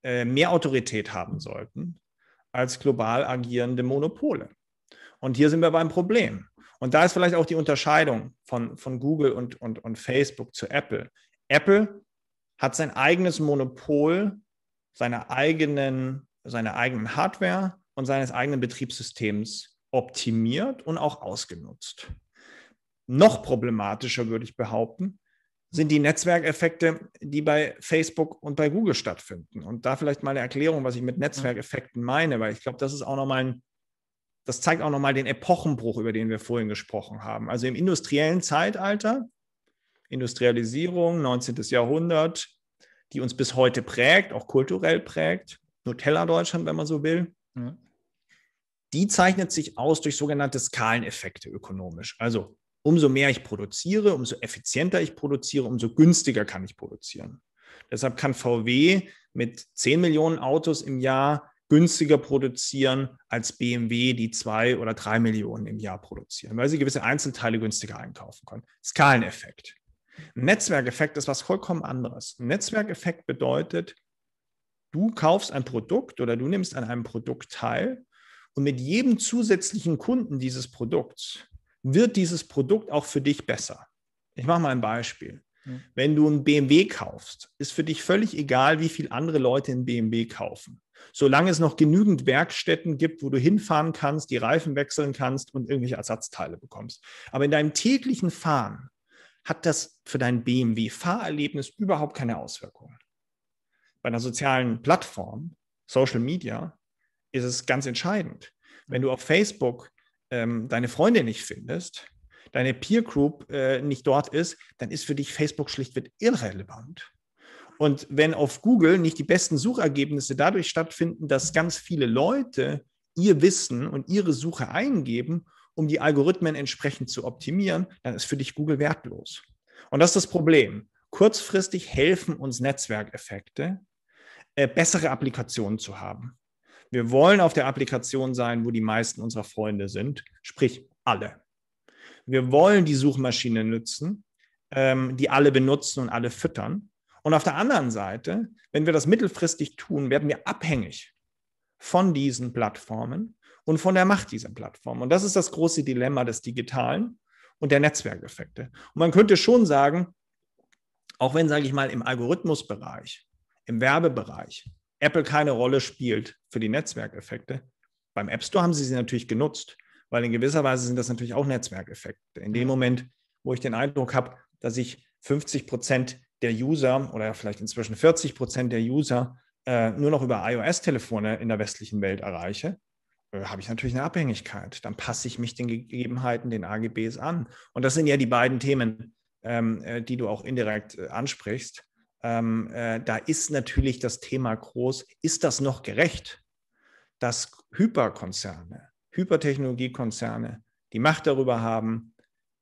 äh, mehr Autorität haben sollten als global agierende Monopole. Und hier sind wir beim Problem. Und da ist vielleicht auch die Unterscheidung von, von Google und, und, und Facebook zu Apple. Apple hat sein eigenes Monopol, seiner eigenen, seine eigenen Hardware und seines eigenen Betriebssystems optimiert und auch ausgenutzt. Noch problematischer würde ich behaupten, sind die Netzwerkeffekte, die bei Facebook und bei Google stattfinden. Und da vielleicht mal eine Erklärung, was ich mit Netzwerkeffekten meine, weil ich glaube, das ist auch nochmal ein das zeigt auch nochmal den Epochenbruch, über den wir vorhin gesprochen haben. Also im industriellen Zeitalter, Industrialisierung, 19. Jahrhundert, die uns bis heute prägt, auch kulturell prägt, Nutella-Deutschland, wenn man so will. Ja. Die zeichnet sich aus durch sogenannte Skaleneffekte ökonomisch. Also umso mehr ich produziere, umso effizienter ich produziere, umso günstiger kann ich produzieren. Deshalb kann VW mit 10 Millionen Autos im Jahr günstiger produzieren als BMW, die zwei oder drei Millionen im Jahr produzieren, weil sie gewisse Einzelteile günstiger einkaufen können. Skaleneffekt. Ein Netzwerkeffekt ist was vollkommen anderes. Ein Netzwerkeffekt bedeutet, du kaufst ein Produkt oder du nimmst an einem Produkt teil und mit jedem zusätzlichen Kunden dieses Produkts wird dieses Produkt auch für dich besser. Ich mache mal ein Beispiel. Hm. Wenn du ein BMW kaufst, ist für dich völlig egal, wie viele andere Leute ein BMW kaufen. Solange es noch genügend Werkstätten gibt, wo du hinfahren kannst, die Reifen wechseln kannst und irgendwelche Ersatzteile bekommst. Aber in deinem täglichen Fahren hat das für dein BMW-Fahrerlebnis überhaupt keine Auswirkungen. Bei einer sozialen Plattform, Social Media, ist es ganz entscheidend. Wenn du auf Facebook ähm, deine Freunde nicht findest, deine Peer Group äh, nicht dort ist, dann ist für dich Facebook schlichtweg irrelevant. Und wenn auf Google nicht die besten Suchergebnisse dadurch stattfinden, dass ganz viele Leute ihr Wissen und ihre Suche eingeben, um die Algorithmen entsprechend zu optimieren, dann ist für dich Google wertlos. Und das ist das Problem. Kurzfristig helfen uns Netzwerkeffekte, äh, bessere Applikationen zu haben. Wir wollen auf der Applikation sein, wo die meisten unserer Freunde sind, sprich alle. Wir wollen die Suchmaschine nutzen, ähm, die alle benutzen und alle füttern. Und auf der anderen Seite, wenn wir das mittelfristig tun, werden wir abhängig von diesen Plattformen und von der Macht dieser Plattformen. Und das ist das große Dilemma des Digitalen und der Netzwerkeffekte. Und man könnte schon sagen, auch wenn, sage ich mal, im Algorithmusbereich, im Werbebereich Apple keine Rolle spielt für die Netzwerkeffekte, beim App Store haben sie sie natürlich genutzt, weil in gewisser Weise sind das natürlich auch Netzwerkeffekte. In dem Moment, wo ich den Eindruck habe, dass ich 50 Prozent der User oder vielleicht inzwischen 40 Prozent der User äh, nur noch über iOS-Telefone in der westlichen Welt erreiche, äh, habe ich natürlich eine Abhängigkeit. Dann passe ich mich den Gegebenheiten, den AGBs an. Und das sind ja die beiden Themen, ähm, äh, die du auch indirekt äh, ansprichst. Ähm, äh, da ist natürlich das Thema groß. Ist das noch gerecht, dass Hyperkonzerne, Hypertechnologiekonzerne die Macht darüber haben,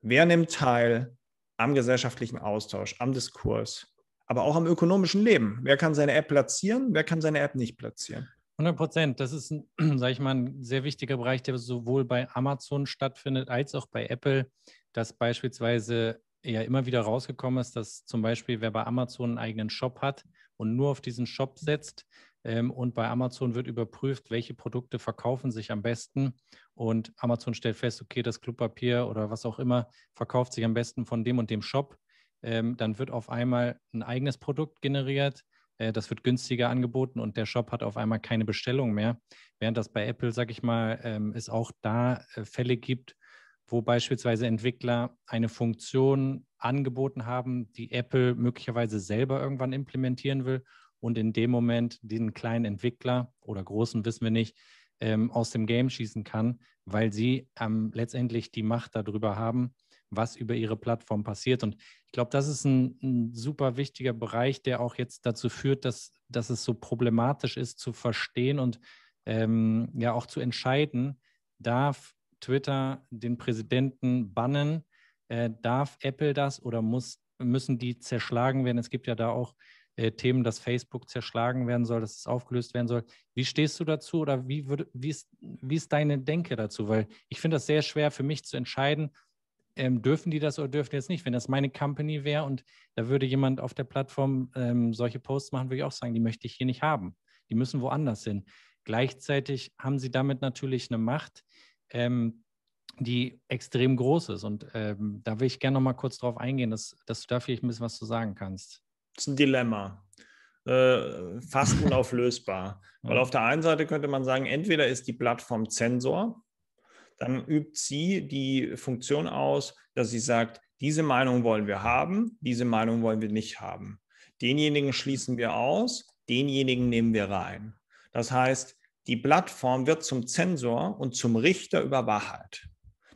wer nimmt teil, am gesellschaftlichen Austausch, am Diskurs, aber auch am ökonomischen Leben. Wer kann seine App platzieren, wer kann seine App nicht platzieren? 100 Prozent. Das ist, [clears throat] sage ich mal, ein sehr wichtiger Bereich, der sowohl bei Amazon stattfindet als auch bei Apple, dass beispielsweise ja immer wieder rausgekommen ist, dass zum Beispiel, wer bei Amazon einen eigenen Shop hat und nur auf diesen Shop setzt, ähm, und bei Amazon wird überprüft, welche Produkte verkaufen sich am besten. Und Amazon stellt fest, okay, das Klopapier oder was auch immer verkauft sich am besten von dem und dem Shop. Ähm, dann wird auf einmal ein eigenes Produkt generiert. Äh, das wird günstiger angeboten und der Shop hat auf einmal keine Bestellung mehr. Während das bei Apple, sag ich mal, ähm, es auch da äh, Fälle gibt, wo beispielsweise Entwickler eine Funktion angeboten haben, die Apple möglicherweise selber irgendwann implementieren will und in dem Moment den kleinen Entwickler oder großen wissen wir nicht ähm, aus dem Game schießen kann, weil sie ähm, letztendlich die Macht darüber haben, was über ihre Plattform passiert. Und ich glaube, das ist ein, ein, super wichtiger Bereich, der auch jetzt dazu führt, dass, dass es so problematisch ist zu verstehen und ähm, ja auch zu entscheiden, darf Twitter den Präsidenten bannen, äh, darf Apple das oder muss, müssen die zerschlagen werden? Es gibt ja da auch äh, Themen, dass Facebook zerschlagen werden soll, dass es aufgelöst werden soll. Wie stehst du dazu oder wie, würd, wie, ist, wie ist deine Denke dazu? Weil ich finde das sehr schwer für mich zu entscheiden, ähm, dürfen die das oder dürfen die das nicht? Wenn das meine Company wäre und da würde jemand auf der Plattform ähm, solche Posts machen, würde ich auch sagen, die möchte ich hier nicht haben. Die müssen woanders hin. Gleichzeitig haben sie damit natürlich eine Macht, ähm, die extrem groß ist. Und ähm, da will ich gerne noch mal kurz darauf eingehen, dass, dass du dafür ein bisschen was zu sagen kannst. Das ist ein Dilemma. Äh, fast unauflösbar. [laughs] Weil auf der einen Seite könnte man sagen, entweder ist die Plattform Zensor, dann übt sie die Funktion aus, dass sie sagt, diese Meinung wollen wir haben, diese Meinung wollen wir nicht haben. Denjenigen schließen wir aus, denjenigen nehmen wir rein. Das heißt, die Plattform wird zum Zensor und zum Richter über Wahrheit.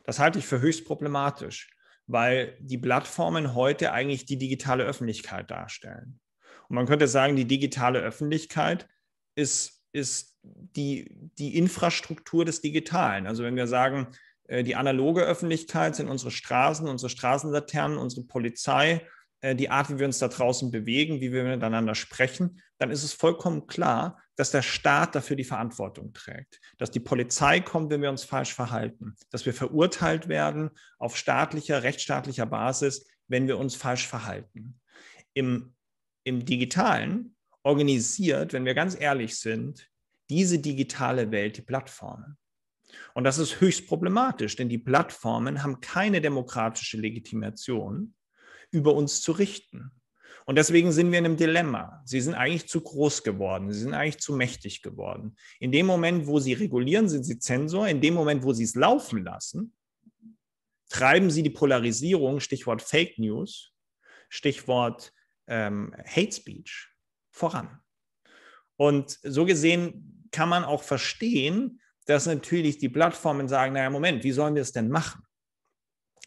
Das halte ich für höchst problematisch weil die Plattformen heute eigentlich die digitale Öffentlichkeit darstellen. Und man könnte sagen, die digitale Öffentlichkeit ist, ist die, die Infrastruktur des Digitalen. Also wenn wir sagen, äh, die analoge Öffentlichkeit sind unsere Straßen, unsere Straßenlaternen, unsere Polizei, äh, die Art, wie wir uns da draußen bewegen, wie wir miteinander sprechen, dann ist es vollkommen klar, dass der Staat dafür die Verantwortung trägt, dass die Polizei kommt, wenn wir uns falsch verhalten, dass wir verurteilt werden auf staatlicher, rechtsstaatlicher Basis, wenn wir uns falsch verhalten. Im, im digitalen organisiert, wenn wir ganz ehrlich sind, diese digitale Welt die Plattformen. Und das ist höchst problematisch, denn die Plattformen haben keine demokratische Legitimation über uns zu richten. Und deswegen sind wir in einem Dilemma. Sie sind eigentlich zu groß geworden, sie sind eigentlich zu mächtig geworden. In dem Moment, wo sie regulieren, sind sie Zensor. In dem Moment, wo sie es laufen lassen, treiben sie die Polarisierung, Stichwort Fake News, Stichwort ähm, Hate Speech, voran. Und so gesehen kann man auch verstehen, dass natürlich die Plattformen sagen, naja, Moment, wie sollen wir es denn machen?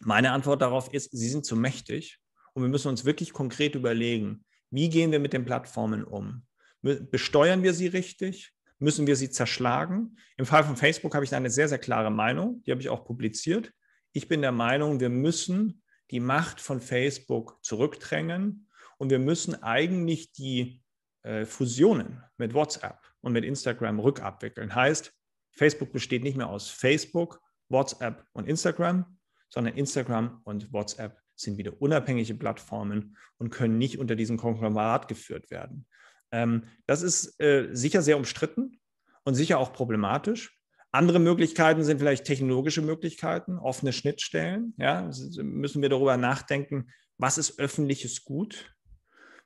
Meine Antwort darauf ist, sie sind zu mächtig und wir müssen uns wirklich konkret überlegen, wie gehen wir mit den Plattformen um? Besteuern wir sie richtig? Müssen wir sie zerschlagen? Im Fall von Facebook habe ich eine sehr, sehr klare Meinung. Die habe ich auch publiziert. Ich bin der Meinung, wir müssen die Macht von Facebook zurückdrängen und wir müssen eigentlich die äh, Fusionen mit WhatsApp und mit Instagram rückabwickeln. Heißt, Facebook besteht nicht mehr aus Facebook, WhatsApp und Instagram, sondern Instagram und WhatsApp sind wieder unabhängige Plattformen und können nicht unter diesem Konglomerat geführt werden. Ähm, das ist äh, sicher sehr umstritten und sicher auch problematisch. Andere Möglichkeiten sind vielleicht technologische Möglichkeiten, offene Schnittstellen. Ja, müssen wir darüber nachdenken, was ist öffentliches Gut?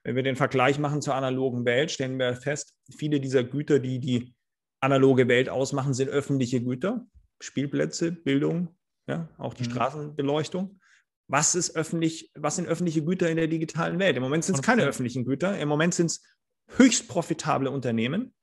Wenn wir den Vergleich machen zur analogen Welt, stellen wir fest, viele dieser Güter, die die analoge Welt ausmachen, sind öffentliche Güter, Spielplätze, Bildung, ja, auch die mhm. Straßenbeleuchtung was ist öffentlich, was sind öffentliche Güter in der digitalen Welt? Im Moment sind es keine öffentlichen Güter, im Moment sind es höchst profitable Unternehmen,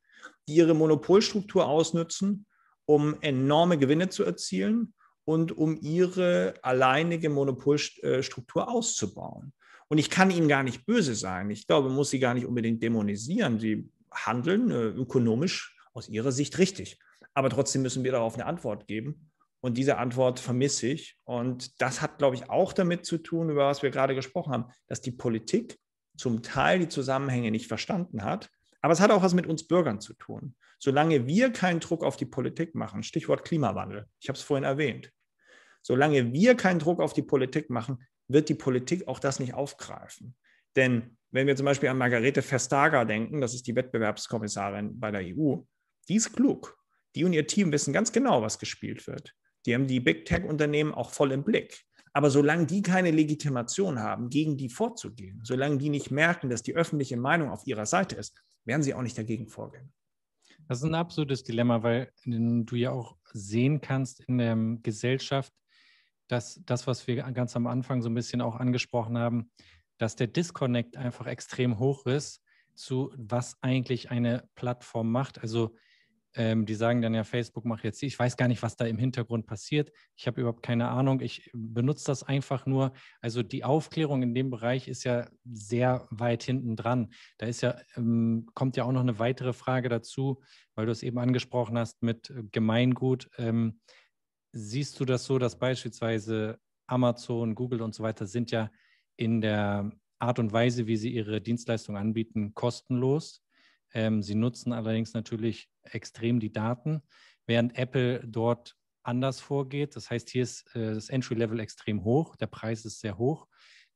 die ihre Monopolstruktur ausnutzen, um enorme Gewinne zu erzielen und um ihre alleinige Monopolstruktur auszubauen. Und ich kann ihnen gar nicht böse sein. Ich glaube, man muss sie gar nicht unbedingt dämonisieren. Sie handeln äh, ökonomisch aus ihrer Sicht richtig. Aber trotzdem müssen wir darauf eine Antwort geben. Und diese Antwort vermisse ich. Und das hat, glaube ich, auch damit zu tun, über was wir gerade gesprochen haben, dass die Politik zum Teil die Zusammenhänge nicht verstanden hat. Aber es hat auch was mit uns Bürgern zu tun. Solange wir keinen Druck auf die Politik machen, Stichwort Klimawandel, ich habe es vorhin erwähnt, solange wir keinen Druck auf die Politik machen, wird die Politik auch das nicht aufgreifen. Denn wenn wir zum Beispiel an Margarete Vestager denken, das ist die Wettbewerbskommissarin bei der EU, die ist klug. Die und ihr Team wissen ganz genau, was gespielt wird. Die haben die Big Tech-Unternehmen auch voll im Blick. Aber solange die keine Legitimation haben, gegen die vorzugehen, solange die nicht merken, dass die öffentliche Meinung auf ihrer Seite ist, werden sie auch nicht dagegen vorgehen. Das ist ein absolutes Dilemma, weil du ja auch sehen kannst in der Gesellschaft, dass das, was wir ganz am Anfang so ein bisschen auch angesprochen haben, dass der Disconnect einfach extrem hoch ist zu, was eigentlich eine Plattform macht. Also ähm, die sagen dann ja, Facebook macht jetzt die. Ich weiß gar nicht, was da im Hintergrund passiert. Ich habe überhaupt keine Ahnung. Ich benutze das einfach nur. Also die Aufklärung in dem Bereich ist ja sehr weit hinten dran. Da ist ja, ähm, kommt ja auch noch eine weitere Frage dazu, weil du es eben angesprochen hast mit Gemeingut. Ähm, siehst du das so, dass beispielsweise Amazon, Google und so weiter sind ja in der Art und Weise, wie sie ihre Dienstleistung anbieten, kostenlos. Ähm, sie nutzen allerdings natürlich extrem die Daten, während Apple dort anders vorgeht. Das heißt, hier ist äh, das Entry-Level extrem hoch, der Preis ist sehr hoch.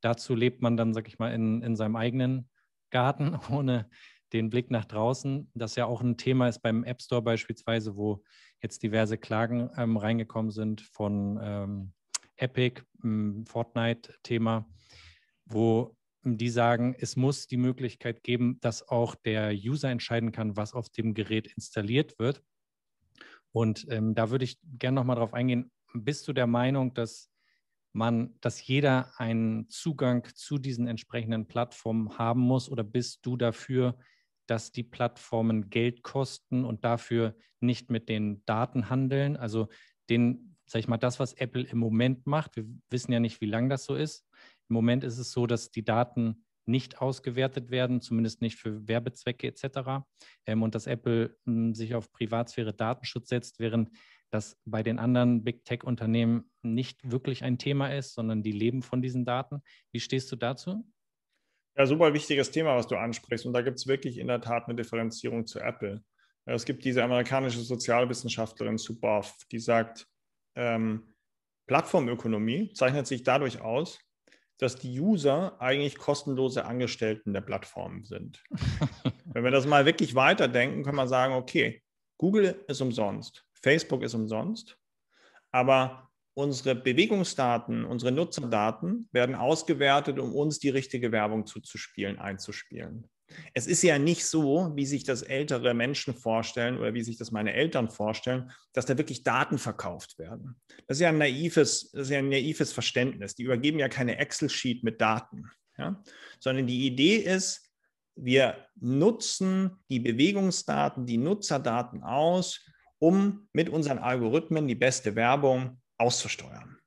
Dazu lebt man dann, sag ich mal, in, in seinem eigenen Garten, [laughs] ohne den Blick nach draußen. Das ja auch ein Thema ist beim App Store beispielsweise, wo jetzt diverse Klagen ähm, reingekommen sind von ähm, Epic, hm, Fortnite-Thema, wo die sagen, es muss die Möglichkeit geben, dass auch der User entscheiden kann, was auf dem Gerät installiert wird. Und ähm, da würde ich gerne nochmal drauf eingehen. Bist du der Meinung, dass man, dass jeder einen Zugang zu diesen entsprechenden Plattformen haben muss? Oder bist du dafür, dass die Plattformen Geld kosten und dafür nicht mit den Daten handeln? Also den, sag ich mal, das, was Apple im Moment macht, wir wissen ja nicht, wie lange das so ist, im Moment ist es so, dass die Daten nicht ausgewertet werden, zumindest nicht für Werbezwecke etc. Ähm, und dass Apple mh, hm, sich auf Privatsphäre Datenschutz setzt, während das bei den anderen Big Tech-Unternehmen nicht wirklich ein Thema ist, sondern die leben von diesen Daten. Wie stehst du dazu? Ja, super wichtiges Thema, was du ansprichst. Und da gibt es wirklich in der Tat eine Differenzierung zu Apple. Es gibt diese amerikanische Sozialwissenschaftlerin Subav, die sagt, ähm, Plattformökonomie zeichnet sich dadurch aus, dass die User eigentlich kostenlose Angestellten der Plattform sind. [laughs] Wenn wir das mal wirklich weiterdenken, können wir sagen, okay, Google ist umsonst, Facebook ist umsonst, aber unsere Bewegungsdaten, unsere Nutzerdaten werden ausgewertet, um uns die richtige Werbung zuzuspielen, einzuspielen. Es ist ja nicht so, wie sich das ältere Menschen vorstellen oder wie sich das meine Eltern vorstellen, dass da wirklich Daten verkauft werden. Das ist ja ein naives, das ist ja ein naives Verständnis. Die übergeben ja keine Excel-Sheet mit Daten, ja? sondern die Idee ist, wir nutzen die Bewegungsdaten, die Nutzerdaten aus, um mit unseren Algorithmen die beste Werbung auszusteuern.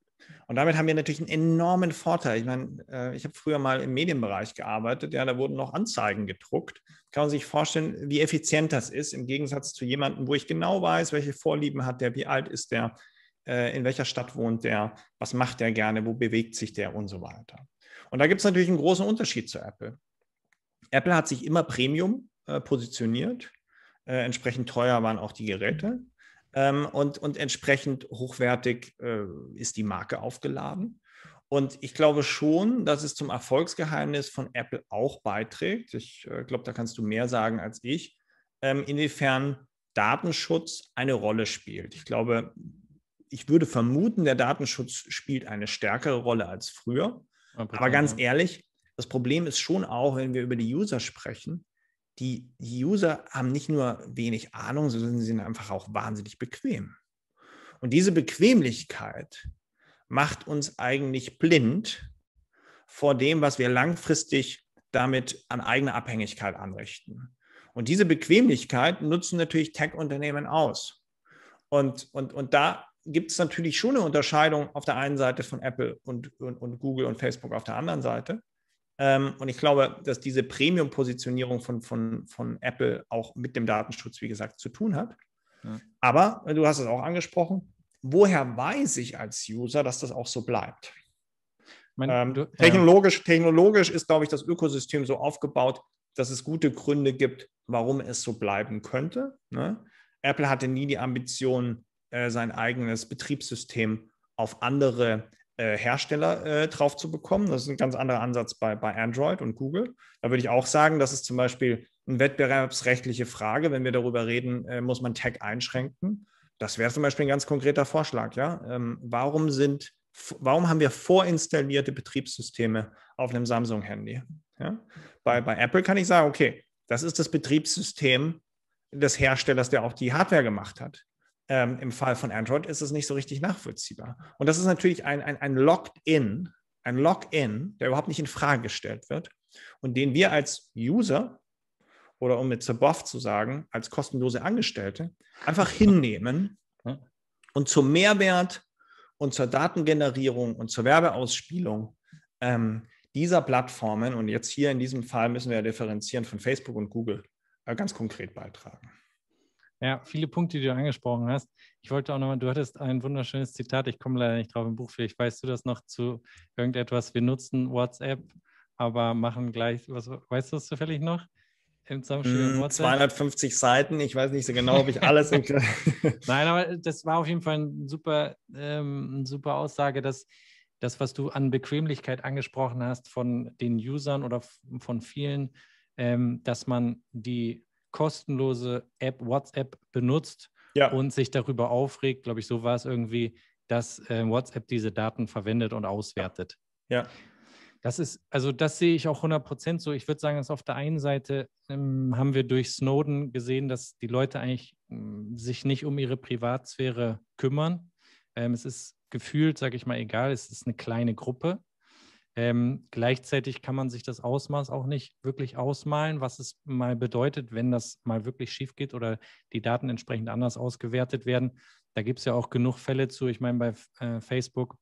Und damit haben wir natürlich einen enormen Vorteil. Ich meine, äh, ich habe früher mal im Medienbereich gearbeitet, ja, da wurden noch Anzeigen gedruckt. Kann man sich vorstellen, wie effizient das ist im Gegensatz zu jemandem, wo ich genau weiß, welche Vorlieben hat der, wie alt ist der, äh, in welcher Stadt wohnt der, was macht der gerne, wo bewegt sich der und so weiter. Und da gibt es natürlich einen großen Unterschied zu Apple. Apple hat sich immer Premium äh, positioniert. Äh, entsprechend teuer waren auch die Geräte. Ähm, und, und entsprechend hochwertig äh, ist die Marke aufgeladen. Und ich glaube schon, dass es zum Erfolgsgeheimnis von Apple auch beiträgt. Ich äh, glaube, da kannst du mehr sagen als ich. Ähm, inwiefern Datenschutz eine Rolle spielt. Ich glaube, ich würde vermuten, der Datenschutz spielt eine stärkere Rolle als früher. Aber, Aber ganz ehrlich, das Problem ist schon auch, wenn wir über die User sprechen, die, User haben nicht nur wenig Ahnung, sondern sie sind einfach auch wahnsinnig bequem. Und diese Bequemlichkeit macht uns eigentlich blind vor dem, was wir langfristig damit an eigener Abhängigkeit anrichten. Und diese Bequemlichkeit nutzen natürlich Tech-Unternehmen aus. Und, und, und da gibt es natürlich schon eine Unterscheidung auf der einen Seite von Apple und, und, und Google und Facebook auf der anderen Seite. Ähm, und ich glaube, dass diese Premium-Positionierung von, von, von Apple auch mit dem Datenschutz, wie gesagt, zu tun hat. Ja. Aber äh, du hast es auch angesprochen, woher weiß ich als User, dass das auch so bleibt? Mein, ähm, du, technologisch, technologisch ist, glaube ich, das Ökosystem so aufgebaut, dass es gute Gründe gibt, warum es so bleiben könnte. Ne? Apple hatte nie die Ambition, äh, sein eigenes Betriebssystem auf andere äh, Hersteller äh, drauf zu bekommen. Das ist ein ganz anderer Ansatz bei, bei Android und Google. Da würde ich auch sagen, das ist zum Beispiel eine wettbewerbsrechtliche Frage. Wenn wir darüber reden, äh, muss man Tag einschränken. Das wäre zum Beispiel ein ganz konkreter Vorschlag. Ja? Ähm, warum, sind, warum haben wir vorinstallierte Betriebssysteme auf einem Samsung-Handy? Ja? Bei, bei Apple kann ich sagen, okay, das ist das Betriebssystem des Herstellers, der auch die Hardware gemacht hat. Ähm, Im Fall von Android ist es nicht so richtig nachvollziehbar. Und das ist natürlich ein, ein, ein Locked-in, ein lock der überhaupt nicht in Frage gestellt wird und den wir als User oder um mit Zerboff zu sagen, als kostenlose Angestellte einfach hinnehmen und zum Mehrwert und zur Datengenerierung und zur Werbeausspielung ähm, dieser Plattformen und jetzt hier in diesem Fall müssen wir ja differenzieren von Facebook und Google äh, ganz konkret beitragen. Ja, viele Punkte, die du angesprochen hast. Ich wollte auch nochmal, du hattest ein wunderschönes Zitat, ich komme leider nicht drauf im Buch, vielleicht weißt du das noch zu irgendetwas. Wir nutzen WhatsApp, aber machen gleich, was, weißt du das zufällig noch? Im Zusammenspiel mm, hm, 250 Seiten, ich weiß nicht so genau, ob ich alles. [laughs] [laughs] Nein, aber das war auf jeden Fall eine super, ähm, super Aussage, dass das, was du an Bequemlichkeit angesprochen hast von den Usern oder von vielen, ähm, dass man die kostenlose App WhatsApp benutzt ja. und sich darüber aufregt, glaube ich, so war es irgendwie, dass äh, WhatsApp diese Daten verwendet und auswertet. Ja. Das ist, also das sehe ich auch 100 Prozent so. Ich würde sagen, dass auf der einen Seite ähm, haben wir durch Snowden gesehen, dass die Leute eigentlich ähm, sich nicht um ihre Privatsphäre kümmern. Ähm, es ist gefühlt, sage ich mal, egal, es ist eine kleine Gruppe. Ähm, gleichzeitig kann man sich das Ausmaß auch nicht wirklich ausmalen, was es mal bedeutet, wenn das mal wirklich schief geht oder die Daten entsprechend anders ausgewertet werden. Da gibt es ja auch genug Fälle zu. Ich meine, bei äh, Facebook,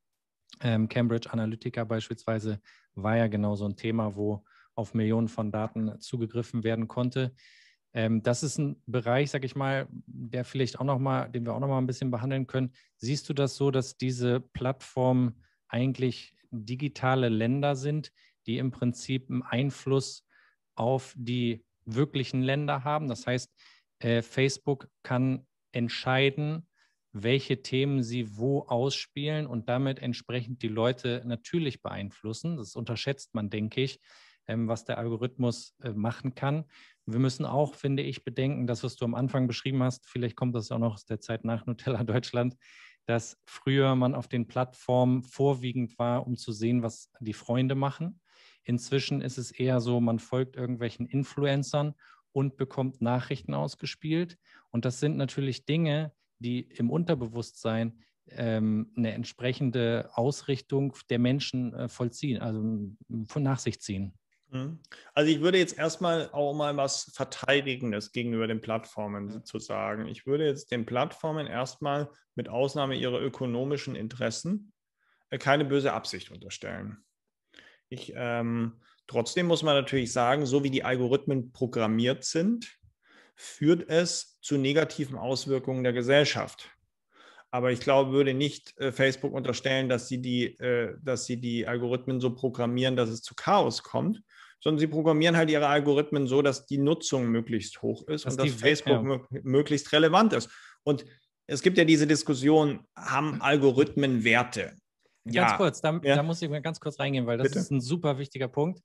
ähm, Cambridge Analytica beispielsweise, war ja genau so ein Thema, wo auf Millionen von Daten zugegriffen werden konnte. Ähm, das ist ein Bereich, sag ich mal, der vielleicht auch noch mal, den wir auch noch mal ein bisschen behandeln können. Siehst du das so, dass diese Plattformen eigentlich digitale Länder sind, die im Prinzip einen Einfluss auf die wirklichen Länder haben. Das heißt, äh, Facebook kann entscheiden, welche Themen sie wo ausspielen und damit entsprechend die Leute natürlich beeinflussen. Das unterschätzt man, denke ich, ähm, was der Algorithmus äh, machen kann. Wir müssen auch, finde ich, bedenken, dass was du am Anfang beschrieben hast, vielleicht kommt das auch noch aus der Zeit nach Nutella Deutschland, dass früher man auf den Plattformen vorwiegend war, um zu sehen, was die Freunde machen. Inzwischen ist es eher so, man folgt irgendwelchen Influencern und bekommt Nachrichten ausgespielt. Und das sind natürlich Dinge, die im Unterbewusstsein ähm, eine entsprechende Ausrichtung der Menschen äh, vollziehen, also von nach sich ziehen. Mhm. Also ich würde jetzt erstmal auch mal was Verteidigendes gegenüber den Plattformen sozusagen. Mhm. Ich würde jetzt den Plattformen erstmal mit Ausnahme ihrer ökonomischen Interessen äh, keine böse Absicht unterstellen. Ich, ähm, trotzdem muss man natürlich sagen, so wie die Algorithmen programmiert sind, führt es zu negativen Auswirkungen der Gesellschaft. Aber ich glaube, würde nicht äh, Facebook unterstellen, dass sie, die, äh, dass sie die Algorithmen so programmieren, dass es zu Chaos kommt, sondern sie programmieren halt ihre Algorithmen so, dass die Nutzung möglichst hoch ist dass und dass Facebook ja. möglichst relevant ist. Und es gibt ja diese Diskussion, haben Algorithmen Werte? Ganz ja. kurz, da, ja. da, muss ich mal ganz kurz reingehen, weil das Bitte. ist ein super wichtiger Punkt.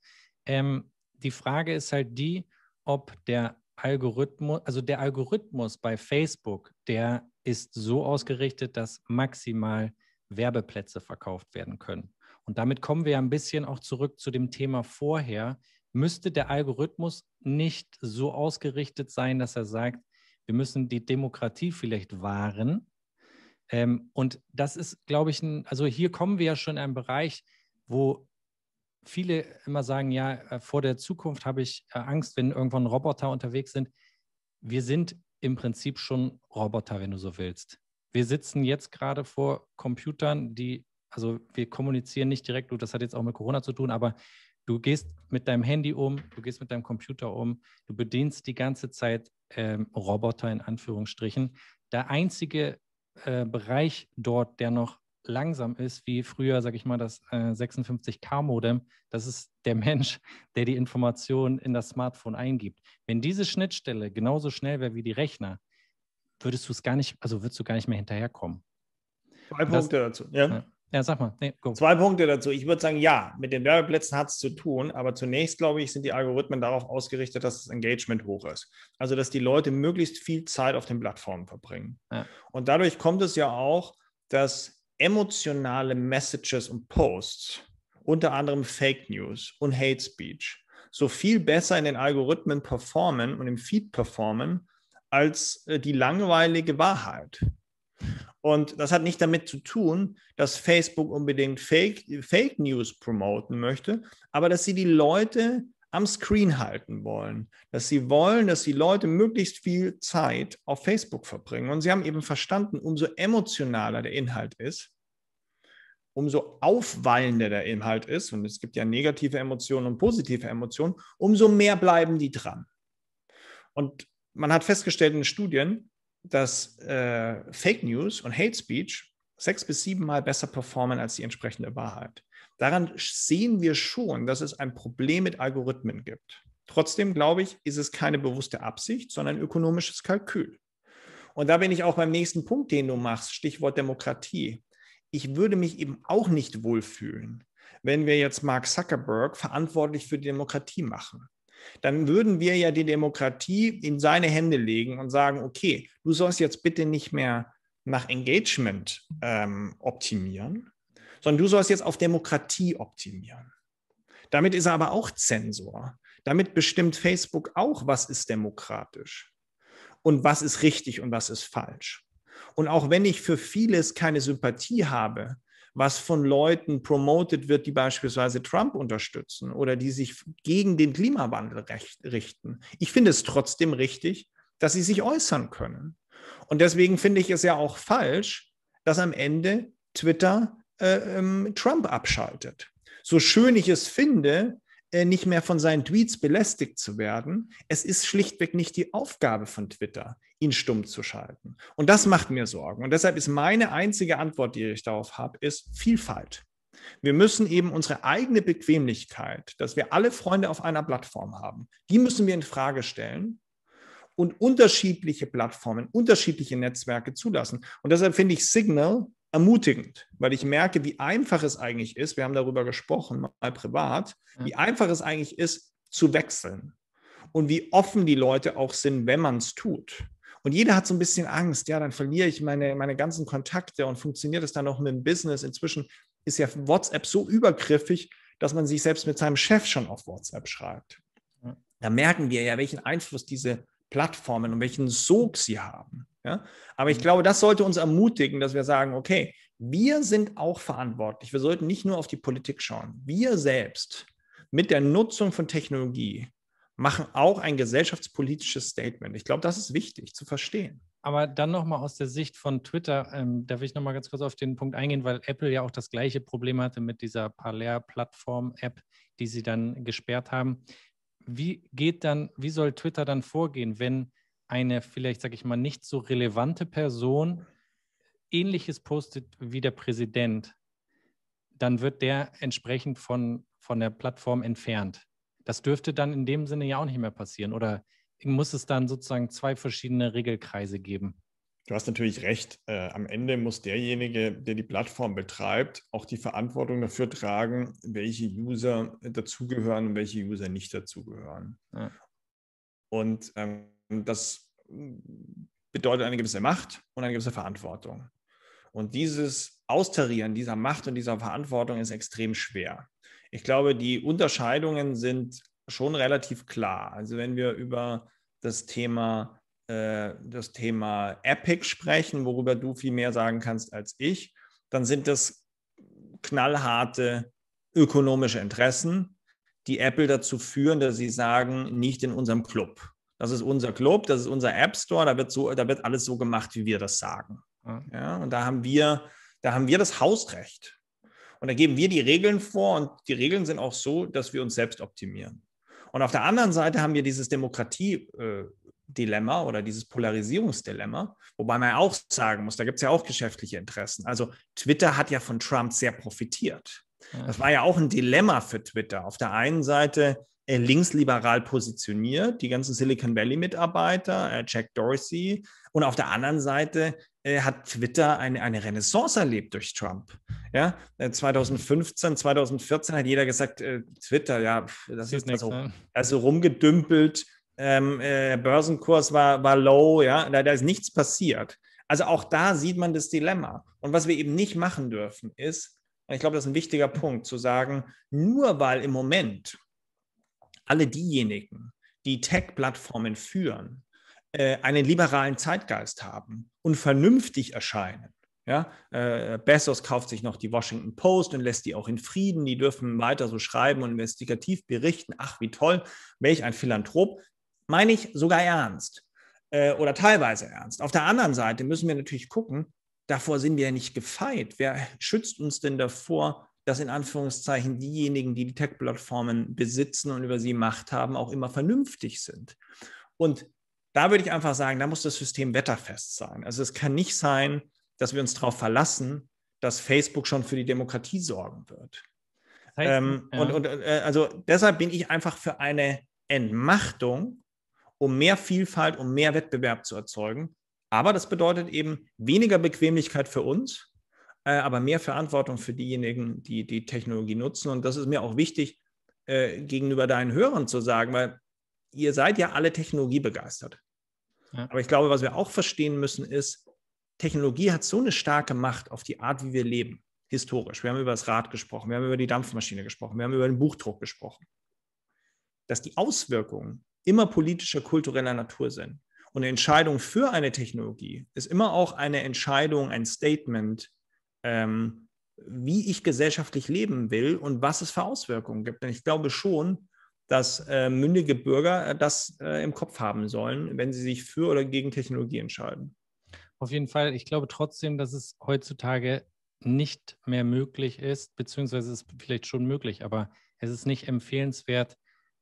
Ähm, die Frage ist halt die, ob der Algorithmus, also der Algorithmus bei Facebook, der ist so ausgerichtet, dass maximal Werbeplätze verkauft werden können. Und damit kommen wir ja ein bisschen auch zurück zu dem Thema vorher. Müsste der Algorithmus nicht so ausgerichtet sein, dass er sagt, wir müssen die Demokratie vielleicht wahren? Ähm, und das ist, glaube ich, ein, also hier kommen wir ja schon in einen Bereich, wo viele immer sagen, ja, äh, vor der Zukunft habe ich äh, Angst, wenn irgendwann Roboter unterwegs sind. Wir sind im Prinzip schon Roboter, wenn du so willst. Wir sitzen jetzt gerade vor Computern, die also wir kommunizieren nicht direkt, du, das hat jetzt auch mit Corona zu tun, aber du gehst mit deinem Handy um, du gehst mit deinem Computer um, du bedienst die ganze Zeit ähm, Roboter in Anführungsstrichen. Der einzige äh, Bereich dort, der noch langsam ist, wie früher, sag ich mal, das äh, 56K-Modem, das ist der Mensch, der die Informationen in das Smartphone eingibt. Wenn diese Schnittstelle genauso schnell wäre wie die Rechner, würdest du es gar nicht, also würdest du gar nicht mehr hinterherkommen. Zwei Punkte dazu, ja. Ja, sag mal. Nee, Zwei Punkte dazu. Ich würde sagen, ja, mit den Werbeplätzen hat es zu tun, aber zunächst, glaube ich, sind die Algorithmen darauf ausgerichtet, dass das Engagement hoch ist. Also, dass die Leute möglichst viel Zeit auf den Plattformen verbringen. Ja. Und dadurch kommt es ja auch, dass emotionale Messages und Posts, unter anderem Fake News und Hate Speech, so viel besser in den Algorithmen performen und im Feed performen, als äh, die langweilige Wahrheit. Und das hat nicht damit zu tun, dass Facebook unbedingt Fake, Fake News promoten möchte, aber dass sie die Leute am Screen halten wollen. Dass sie wollen, dass die Leute möglichst viel Zeit auf Facebook verbringen. Und sie haben eben verstanden, umso emotionaler der Inhalt ist, umso aufwallender der Inhalt ist, und es gibt ja negative Emotionen und positive Emotionen, umso mehr bleiben die dran. Und man hat festgestellt in Studien, dass äh, Fake News und Hate Speech sechs bis sieben Mal besser performen als die entsprechende Wahrheit. Daran sehen wir schon, dass es ein Problem mit Algorithmen gibt. Trotzdem glaube ich, ist es keine bewusste Absicht, sondern ein ökonomisches Kalkül. Und da bin ich auch beim nächsten Punkt, den du machst, Stichwort Demokratie. Ich würde mich eben auch nicht wohlfühlen, wenn wir jetzt Mark Zuckerberg verantwortlich für die Demokratie machen dann würden wir ja die Demokratie in seine Hände legen und sagen, okay, du sollst jetzt bitte nicht mehr nach Engagement ähm, optimieren, sondern du sollst jetzt auf Demokratie optimieren. Damit ist er aber auch Zensor. Damit bestimmt Facebook auch, was ist demokratisch und was ist richtig und was ist falsch. Und auch wenn ich für vieles keine Sympathie habe, was von Leuten promotet wird, die beispielsweise Trump unterstützen oder die sich gegen den Klimawandel recht, richten. Ich finde es trotzdem richtig, dass sie sich äußern können. Und deswegen finde ich es ja auch falsch, dass am Ende Twitter äh, ähm, Trump abschaltet. So schön ich es finde, äh, nicht mehr von seinen Tweets belästigt zu werden, es ist schlichtweg nicht die Aufgabe von Twitter ihn stumm zu schalten. Und das macht mir Sorgen. Und deshalb ist meine einzige Antwort, die ich darauf habe, ist Vielfalt. Wir müssen eben unsere eigene Bequemlichkeit, dass wir alle Freunde auf einer Plattform haben, die müssen wir in Frage stellen und unterschiedliche Plattformen, unterschiedliche Netzwerke zulassen. Und deshalb finde ich Signal ermutigend, weil ich merke, wie einfach es eigentlich ist, wir haben darüber gesprochen, mal privat, wie einfach es eigentlich ist, zu wechseln und wie offen die Leute auch sind, wenn man es tut. Und jeder hat so ein bisschen Angst, ja, dann verliere ich meine, meine ganzen Kontakte und funktioniert es dann noch mit dem Business. Inzwischen ist ja WhatsApp so übergriffig, dass man sich selbst mit seinem Chef schon auf WhatsApp schreibt. Da merken wir ja, welchen Einfluss diese Plattformen und welchen Sog sie haben. Ja? Aber ich mhm. glaube, das sollte uns ermutigen, dass wir sagen, okay, wir sind auch verantwortlich. Wir sollten nicht nur auf die Politik schauen. Wir selbst mit der Nutzung von Technologie machen auch ein gesellschaftspolitisches Statement. Ich glaube, das ist wichtig zu verstehen. Aber dann nochmal aus der Sicht von Twitter, ähm, da will ich nochmal ganz kurz auf den Punkt eingehen, weil Apple ja auch das gleiche Problem hatte mit dieser Parler-Plattform-App, die sie dann gesperrt haben. Wie geht dann, wie soll Twitter dann vorgehen, wenn eine vielleicht, sage ich mal, nicht so relevante Person ähnliches postet wie der Präsident? Dann wird der entsprechend von, von der Plattform entfernt. Das dürfte dann in dem Sinne ja auch nicht mehr passieren. Oder muss es dann sozusagen zwei verschiedene Regelkreise geben? Du hast natürlich recht. Äh, am Ende muss derjenige, der die Plattform betreibt, auch die Verantwortung dafür tragen, welche User dazugehören und welche User nicht dazugehören. Ja. Und ähm, das bedeutet eine gewisse Macht und eine gewisse Verantwortung. Und dieses Austarieren dieser Macht und dieser Verantwortung ist extrem schwer ich glaube, die Unterscheidungen sind schon relativ klar. Also wenn wir über das Thema, äh, das Thema Epic sprechen, worüber du viel mehr sagen kannst als ich, dann sind das knallharte ökonomische Interessen, die Apple dazu führen, dass sie sagen, nicht in unserem Club. Das ist unser Club, das ist unser App Store, da wird, so, da wird alles so gemacht, wie wir das sagen. Ja, und da haben wir, da haben wir das Hausrecht. Und da geben wir die Regeln vor und die Regeln sind auch so, dass wir uns selbst optimieren. Und auf der anderen Seite haben wir dieses Demokratie-Dilemma äh, oder dieses Polarisierungsdilemma, wobei man auch sagen muss, da gibt es ja auch geschäftliche Interessen. Also Twitter hat ja von Trump sehr profitiert. Das war ja auch ein Dilemma für Twitter. Auf der einen Seite äh, linksliberal positioniert, die ganzen Silicon Valley-Mitarbeiter, äh, Jack Dorsey, und auf der anderen Seite äh, hat Twitter eine, eine Renaissance erlebt durch Trump. Ja, 2015, äh, 2014 hat jeder gesagt, äh, Twitter, ja, das ist, ist so, also, ne? also rumgedümpelt, ähm, äh, Börsenkurs war, war low, ja, da, da ist nichts passiert. Also auch da sieht man das Dilemma. Und was wir eben nicht machen dürfen, ist, und ich glaube, das ist ein wichtiger Punkt, zu sagen, nur weil im Moment alle diejenigen, die Tech-Plattformen führen, äh, einen liberalen Zeitgeist haben und vernünftig erscheinen. Ja, äh, Bezos kauft sich noch die Washington Post und lässt die auch in Frieden. Die dürfen weiter so schreiben und investigativ berichten. Ach, wie toll, welch ein Philanthrop. Meine ich sogar ernst äh, oder teilweise ernst. Auf der anderen Seite müssen wir natürlich gucken, davor sind wir ja nicht gefeit. Wer schützt uns denn davor, dass in Anführungszeichen diejenigen, die die Tech-Plattformen besitzen und über sie Macht haben, auch immer vernünftig sind? Und da würde ich einfach sagen, da muss das System wetterfest sein. Also es kann nicht sein, dass wir uns darauf verlassen, dass Facebook schon für die Demokratie sorgen wird. Das heißt, ähm, ja. und, und äh, also deshalb bin ich einfach für eine Entmachtung, um mehr Vielfalt, um mehr Wettbewerb zu erzeugen. Aber das bedeutet eben weniger Bequemlichkeit für uns, äh, aber mehr Verantwortung für diejenigen, die die Technologie nutzen. Und das ist mir auch wichtig, äh, gegenüber deinen Hörern zu sagen, weil ihr seid ja alle technologiebegeistert. Ja. Aber ich glaube, was wir auch verstehen müssen, ist, Technologie hat so eine starke Macht auf die Art, wie wir leben, historisch. Wir haben über das Rad gesprochen, wir haben über die Dampfmaschine gesprochen, wir haben über den Buchdruck gesprochen. Dass die Auswirkungen immer politischer, kultureller Natur sind. Und eine Entscheidung für eine Technologie ist immer auch eine Entscheidung, ein Statement, ähm, wie ich gesellschaftlich leben will und was es für Auswirkungen gibt. Denn ich glaube schon, dass äh, mündige Bürger äh, das äh, im Kopf haben sollen, wenn sie sich für oder gegen Technologie entscheiden. Auf jeden Fall. Ich glaube trotzdem, dass es heutzutage nicht mehr möglich ist, beziehungsweise es ist vielleicht schon möglich, aber es ist nicht empfehlenswert,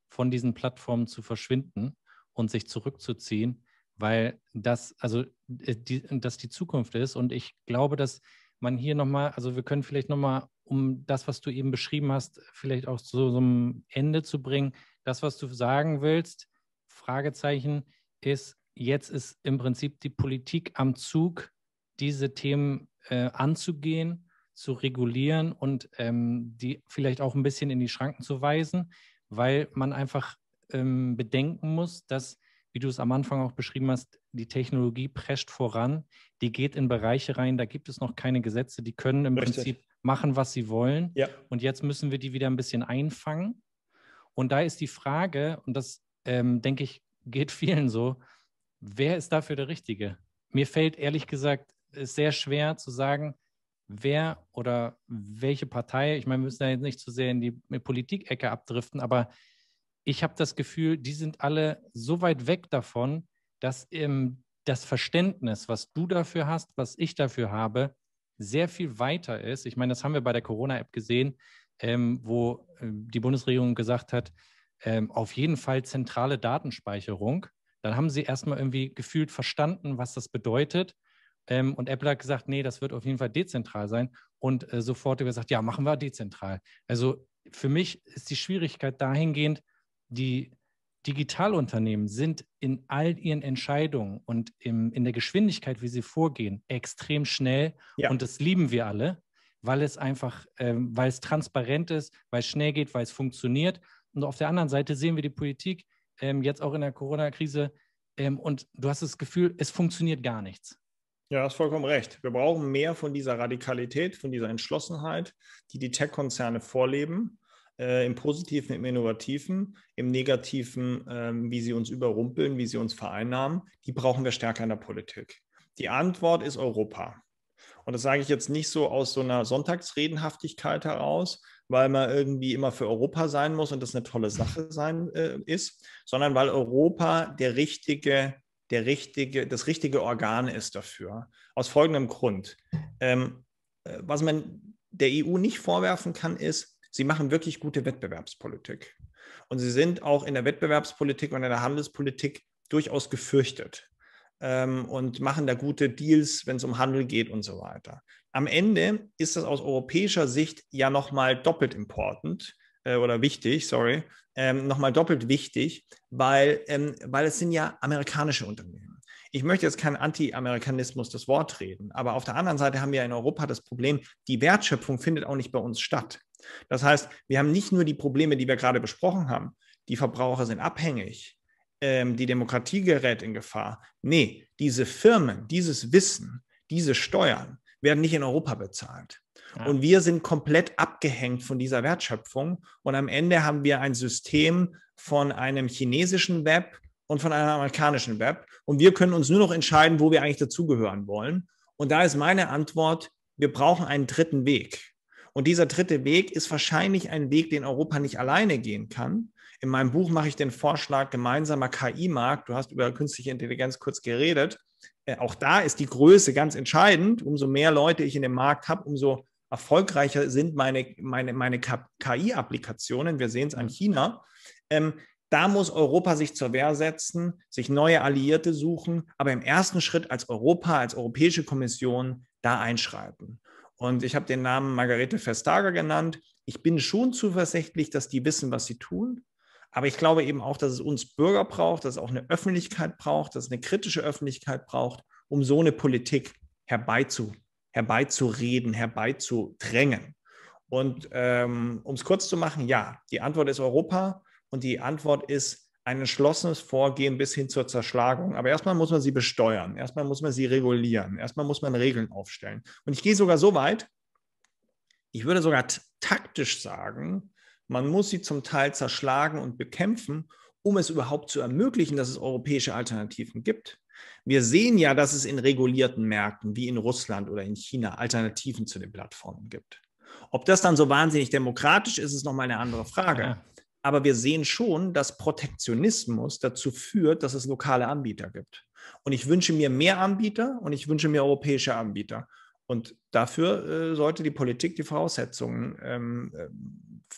von diesen Plattformen zu verschwinden und sich zurückzuziehen, weil das, also äh, die, das die Zukunft ist. Und ich glaube, dass man hier nochmal, also wir können vielleicht nochmal um das, was du eben beschrieben hast, vielleicht auch zu so einem Ende zu bringen. Das, was du sagen willst, Fragezeichen, ist, jetzt ist im Prinzip die Politik am Zug, diese Themen äh, anzugehen, zu regulieren und ähm, die vielleicht auch ein bisschen in die Schranken zu weisen, weil man einfach ähm, bedenken muss, dass, wie du es am Anfang auch beschrieben hast, die Technologie prescht voran, die geht in Bereiche rein, da gibt es noch keine Gesetze, die können im Richtig. Prinzip machen, was sie wollen. Ja. Und jetzt müssen wir die wieder ein bisschen einfangen. Und da ist die Frage, und das ähm, denke ich, geht vielen so, wer ist dafür der Richtige? Mir fällt ehrlich gesagt äh, sehr schwer zu sagen, wer oder welche Partei, ich meine, wir müssen da jetzt nicht zu so sehr in die Politikecke abdriften, aber ich habe das Gefühl, die sind alle so weit weg davon, dass ähm, das Verständnis, was du dafür hast, was ich dafür habe, sehr viel weiter ist. Ich meine, das haben wir bei der Corona-App gesehen, ähm, wo ähm, die Bundesregierung gesagt hat, ähm, auf jeden Fall zentrale Datenspeicherung. Dann haben sie erstmal irgendwie gefühlt verstanden, was das bedeutet. Ähm, und Apple hat gesagt, nee, das wird auf jeden Fall dezentral sein. Und äh, sofort gesagt, ja, machen wir dezentral. Also für mich ist die Schwierigkeit dahingehend, die Digitalunternehmen sind in all ihren Entscheidungen und im, in der Geschwindigkeit, wie sie vorgehen, extrem schnell. Ja. Und das lieben wir alle, weil es einfach, ähm, weil es transparent ist, weil es schnell geht, weil es funktioniert. Und auf der anderen Seite sehen wir die Politik ähm, jetzt auch in der Corona-Krise ähm, und du hast das Gefühl, es funktioniert gar nichts. Ja, du hast vollkommen recht. Wir brauchen mehr von dieser Radikalität, von dieser Entschlossenheit, die die Tech-Konzerne vorleben äh, im Positiven, im Innovativen, im Negativen, ähm, wie sie uns überrumpeln, wie sie uns vereinnahmen, die brauchen wir stärker in der Politik. Die Antwort ist Europa. Und das sage ich jetzt nicht so aus so einer Sonntagsredenhaftigkeit heraus, weil man irgendwie immer für Europa sein muss und das eine tolle Sache sein äh, ist, sondern weil Europa der richtige, der richtige, das richtige Organ ist dafür. Aus folgendem Grund. Ähm, äh, was man der EU nicht vorwerfen kann, ist, Sie machen wirklich gute Wettbewerbspolitik. Und sie sind auch in der Wettbewerbspolitik und in der Handelspolitik durchaus gefürchtet ähm, und machen da gute Deals, wenn es um Handel geht und so weiter. Am Ende ist das aus europäischer Sicht ja nochmal doppelt important äh, oder wichtig, sorry, ähm, nochmal doppelt wichtig, weil, ähm, weil es sind ja amerikanische Unternehmen. Ich möchte jetzt keinen Anti-Amerikanismus das Wort reden, aber auf der anderen Seite haben wir in Europa das Problem, die Wertschöpfung findet auch nicht bei uns statt. Das heißt, wir haben nicht nur die Probleme, die wir gerade besprochen haben. Die Verbraucher sind abhängig, ähm, die Demokratie gerät in Gefahr. Nee, diese Firmen, dieses Wissen, diese Steuern werden nicht in Europa bezahlt. Ja. Und wir sind komplett abgehängt von dieser Wertschöpfung. Und am Ende haben wir ein System von einem chinesischen Web und von einem amerikanischen Web. Und wir können uns nur noch entscheiden, wo wir eigentlich dazugehören wollen. Und da ist meine Antwort, wir brauchen einen dritten Weg. Und dieser dritte Weg ist wahrscheinlich ein Weg, den Europa nicht alleine gehen kann. In meinem Buch mache ich den Vorschlag gemeinsamer KI-Markt. Du hast über künstliche Intelligenz kurz geredet. Äh, auch da ist die Größe ganz entscheidend. Umso mehr Leute ich in dem Markt habe, umso erfolgreicher sind meine, meine, meine KI-Applikationen. Wir sehen es an China. Ähm, da muss Europa sich zur Wehr setzen, sich neue Alliierte suchen, aber im ersten Schritt als Europa, als Europäische Kommission da einschreiten. Und ich habe den Namen Margarete Vestager genannt. Ich bin schon zuversichtlich, dass die wissen, was sie tun. Aber ich glaube eben auch, dass es uns Bürger braucht, dass es auch eine Öffentlichkeit braucht, dass es eine kritische Öffentlichkeit braucht, um so eine Politik herbeizu, herbeizureden, herbeizudrängen. Und ähm, um es kurz zu machen, ja, die Antwort ist Europa und die Antwort ist ein entschlossenes Vorgehen bis hin zur Zerschlagung. Aber erstmal muss man sie besteuern, erstmal muss man sie regulieren, erstmal muss man Regeln aufstellen. Und ich gehe sogar so weit, ich würde sogar taktisch sagen, man muss sie zum Teil zerschlagen und bekämpfen, um es überhaupt zu ermöglichen, dass es europäische Alternativen gibt. Wir sehen ja, dass es in regulierten Märkten wie in Russland oder in China Alternativen zu den Plattformen gibt. Ob das dann so wahnsinnig demokratisch ist, ist nochmal eine andere Frage. Ja. Aber wir sehen schon, dass Protektionismus dazu führt, dass es lokale Anbieter gibt. Und ich wünsche mir mehr Anbieter und ich wünsche mir europäische Anbieter. Und dafür äh, sollte die Politik die Voraussetzungen ähm, äh,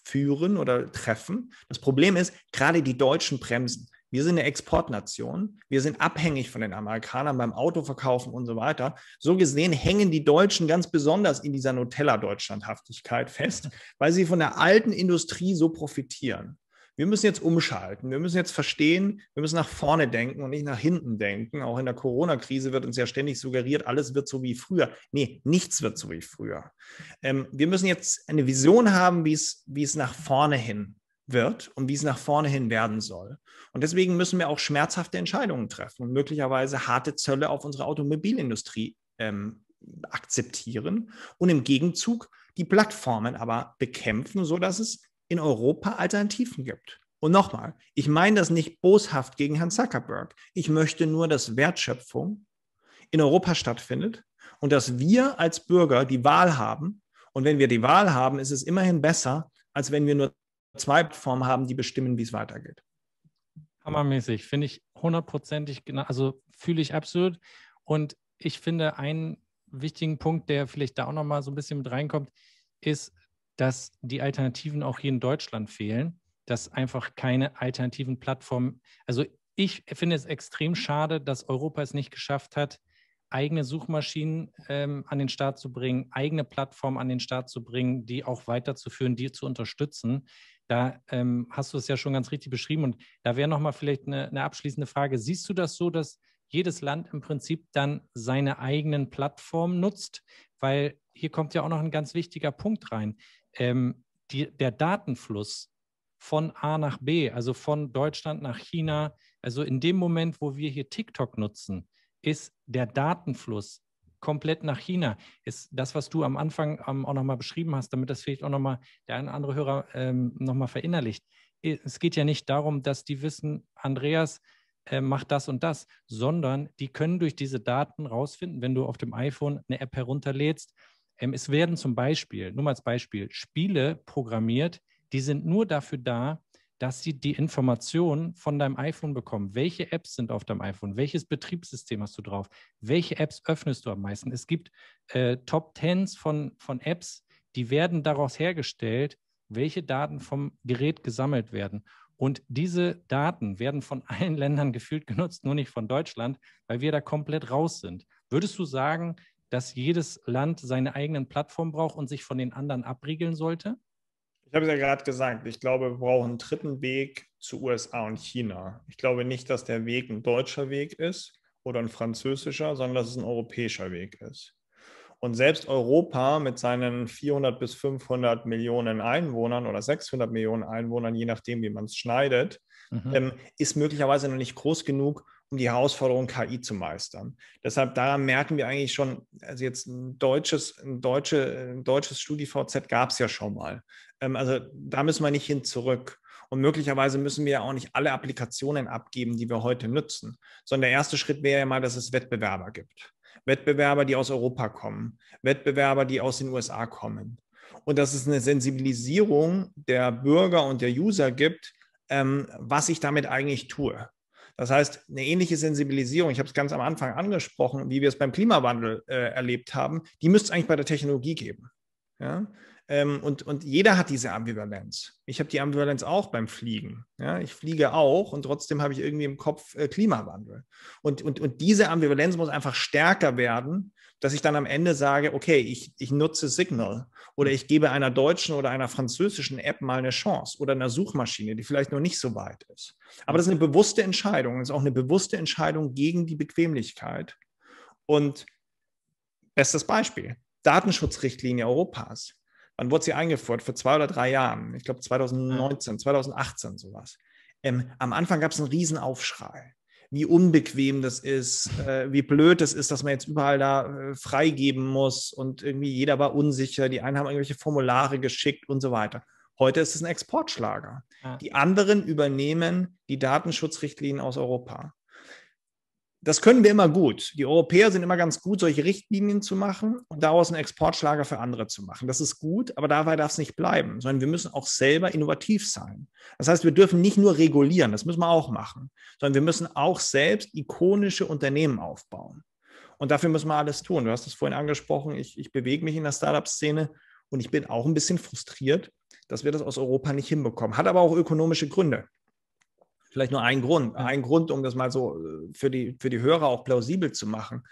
führen oder treffen. Das Problem ist, gerade die Deutschen bremsen. Wir sind eine Exportnation. Wir sind abhängig von den Amerikanern beim Autoverkaufen und so weiter. So gesehen hängen die Deutschen ganz besonders in dieser Nutella-Deutschlandhaftigkeit fest, [laughs] weil sie von der alten Industrie so profitieren. Wir müssen jetzt umschalten. Wir müssen jetzt verstehen, wir müssen nach vorne denken und nicht nach hinten denken. Auch in der Corona-Krise wird uns ja ständig suggeriert, alles wird so wie früher. Nee, nichts wird so wie früher. Ähm, wir müssen jetzt eine Vision haben, wie es nach vorne hin wird und wie es nach vorne hin werden soll. Und deswegen müssen wir auch schmerzhafte Entscheidungen treffen und möglicherweise harte Zölle auf unsere Automobilindustrie ähm, akzeptieren und im Gegenzug die Plattformen aber bekämpfen, sodass es in Europa Alternativen gibt. Und nochmal, ich meine das nicht boshaft gegen Herrn Zuckerberg. Ich möchte nur, dass Wertschöpfung in Europa stattfindet und dass wir als Bürger die Wahl haben. Und wenn wir die Wahl haben, ist es immerhin besser, als wenn wir nur zwei Formen haben, die bestimmen, wie es weitergeht. Hammermäßig, finde ich hundertprozentig, also fühle ich absolut. Und ich finde, einen wichtigen Punkt, der vielleicht da auch nochmal so ein bisschen mit reinkommt, ist, dass die Alternativen auch hier in Deutschland fehlen, dass einfach keine alternativen Plattformen, also ich finde es extrem schade, dass Europa es nicht geschafft hat, eigene Suchmaschinen ähm, an den Start zu bringen, eigene Plattformen an den Start zu bringen, die auch weiterzuführen, die zu unterstützen. Da ähm, hast du es ja schon ganz richtig beschrieben. Und da wäre nochmal vielleicht eine, eine, abschließende Frage. Siehst du das so, dass jedes Land im Prinzip dann seine eigenen Plattformen nutzt? Weil hier kommt ja auch noch ein ganz wichtiger Punkt rein. Ähm, die, der Datenfluss von A nach B, also von Deutschland nach China, also in dem Moment, wo wir hier TikTok nutzen, ist der Datenfluss komplett nach China. Ist das, was du am Anfang ähm, auch nochmal beschrieben hast, damit das vielleicht auch nochmal der eine oder andere Hörer ähm, nochmal verinnerlicht. Es geht ja nicht darum, dass die wissen, Andreas äh, macht das und das, sondern die können durch diese Daten rausfinden, wenn du auf dem iPhone eine App herunterlädst. Ähm, es werden zum Beispiel, nur mal als Beispiel, Spiele programmiert, die sind nur dafür da, dass sie die Informationen von deinem iPhone bekommen. Welche Apps sind auf deinem iPhone? Welches Betriebssystem hast du drauf? Welche Apps öffnest du am meisten? Es gibt äh, Top Tens von, von Apps, die werden daraus hergestellt, welche Daten vom Gerät gesammelt werden. Und diese Daten werden von [laughs] allen Ländern gefühlt genutzt, nur nicht von Deutschland, weil wir da komplett raus sind. Würdest du sagen, dass jedes Land seine eigenen Plattformen braucht und sich von den anderen abriegeln sollte? Ich habe es ja gerade gesagt, ich glaube, wir brauchen einen dritten Weg zu USA und China. Ich glaube nicht, dass der Weg ein deutscher Weg ist oder ein französischer, sondern dass es ein europäischer Weg ist. Und selbst Europa mit seinen 400 bis 500 Millionen Einwohnern oder 600 Millionen Einwohnern, je nachdem, wie man es schneidet, mhm. ähm, ist möglicherweise noch nicht groß genug, um die Herausforderung KI zu meistern. Deshalb daran merken wir eigentlich schon, also jetzt ein deutsches, ein deutsche, ein deutsches StudiVZ gab es ja schon mal. Ähm, also da müssen wir nicht hin zurück. Und möglicherweise müssen wir ja auch nicht alle Applikationen abgeben, die wir heute nutzen, sondern der erste Schritt wäre ja mal, dass es Wettbewerber gibt. Wettbewerber, die aus Europa kommen, Wettbewerber, die aus den USA kommen. Und dass es eine Sensibilisierung der Bürger und der User gibt, ähm, was ich damit eigentlich tue. Das heißt, eine ähnliche Sensibilisierung, ich habe es ganz am Anfang angesprochen, wie wir es beim Klimawandel äh, erlebt haben, die müsste es eigentlich bei der Technologie geben. Ja? Ähm, und, und jeder hat diese Ambivalenz. Ich habe die Ambivalenz auch beim Fliegen. Ja? Ich fliege auch und trotzdem habe ich irgendwie im Kopf äh, Klimawandel. Und, und, und diese Ambivalenz muss einfach stärker werden, dass ich dann am Ende sage, okay, ich, ich nutze Signal oder ich gebe einer deutschen oder einer französischen App mal eine Chance oder einer Suchmaschine, die vielleicht noch nicht so weit ist. Aber das ist eine bewusste Entscheidung. Das ist auch eine bewusste Entscheidung gegen die Bequemlichkeit. Und bestes Beispiel, Datenschutzrichtlinie Europas wann wurde sie eingeführt? Vor zwei oder drei Jahren. Ich glaube 2019, 2018 sowas. Ähm, am Anfang gab es einen Riesenaufschrei wie unbequem das ist, äh, wie blöd das ist, dass man jetzt überall da äh, freigeben muss und irgendwie jeder war unsicher, die einen haben irgendwelche Formulare geschickt und so weiter. Heute ist es ein Exportschlager. Ja. Die anderen übernehmen die Datenschutzrichtlinien aus Europa das können wir immer gut. Die Europäer sind immer ganz gut, solche Richtlinien zu machen und daraus einen Exportschlager für andere zu machen. Das ist gut, aber dabei darf es nicht bleiben, sondern wir müssen auch selber innovativ sein. Das heißt, wir dürfen nicht nur regulieren, das müssen wir auch machen, sondern wir müssen auch selbst ikonische Unternehmen aufbauen. Und dafür müssen wir alles tun. Du hast es vorhin angesprochen, ich, ich bewege mich in der Startup-Szene und ich bin auch ein bisschen frustriert, dass wir das aus Europa nicht hinbekommen. Hat aber auch ökonomische Gründe vielleicht nur ein Grund. Einen Grund, um das mal so äh, für die, für die Hörer auch plausibel zu machen.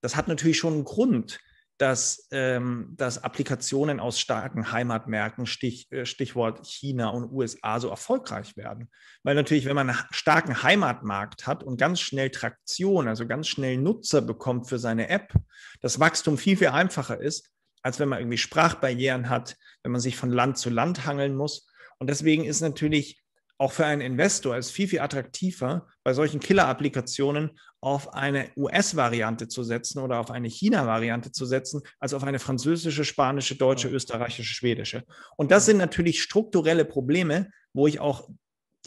Das hat natürlich schon einen Grund, dass, ähm, dass Applikationen aus starken Heimatmärkten, Stich, äh, Stichwort China und USA, so erfolgreich werden. Weil natürlich, wenn man einen starken Heimatmarkt hat und ganz schnell Traktion, also ganz schnell Nutzer bekommt für seine App, das Wachstum viel, viel einfacher ist, als wenn man irgendwie Sprachbarrieren hat, wenn man sich von Land zu Land hangeln muss. Und deswegen ist natürlich auch für einen Investor ist viel, viel attraktiver, bei solchen Killer-Applikationen auf eine US-Variante zu setzen oder auf eine China-Variante zu setzen, als auf eine französische, spanische, deutsche, österreichische, schwedische. Und das sind natürlich strukturelle Probleme, wo ich auch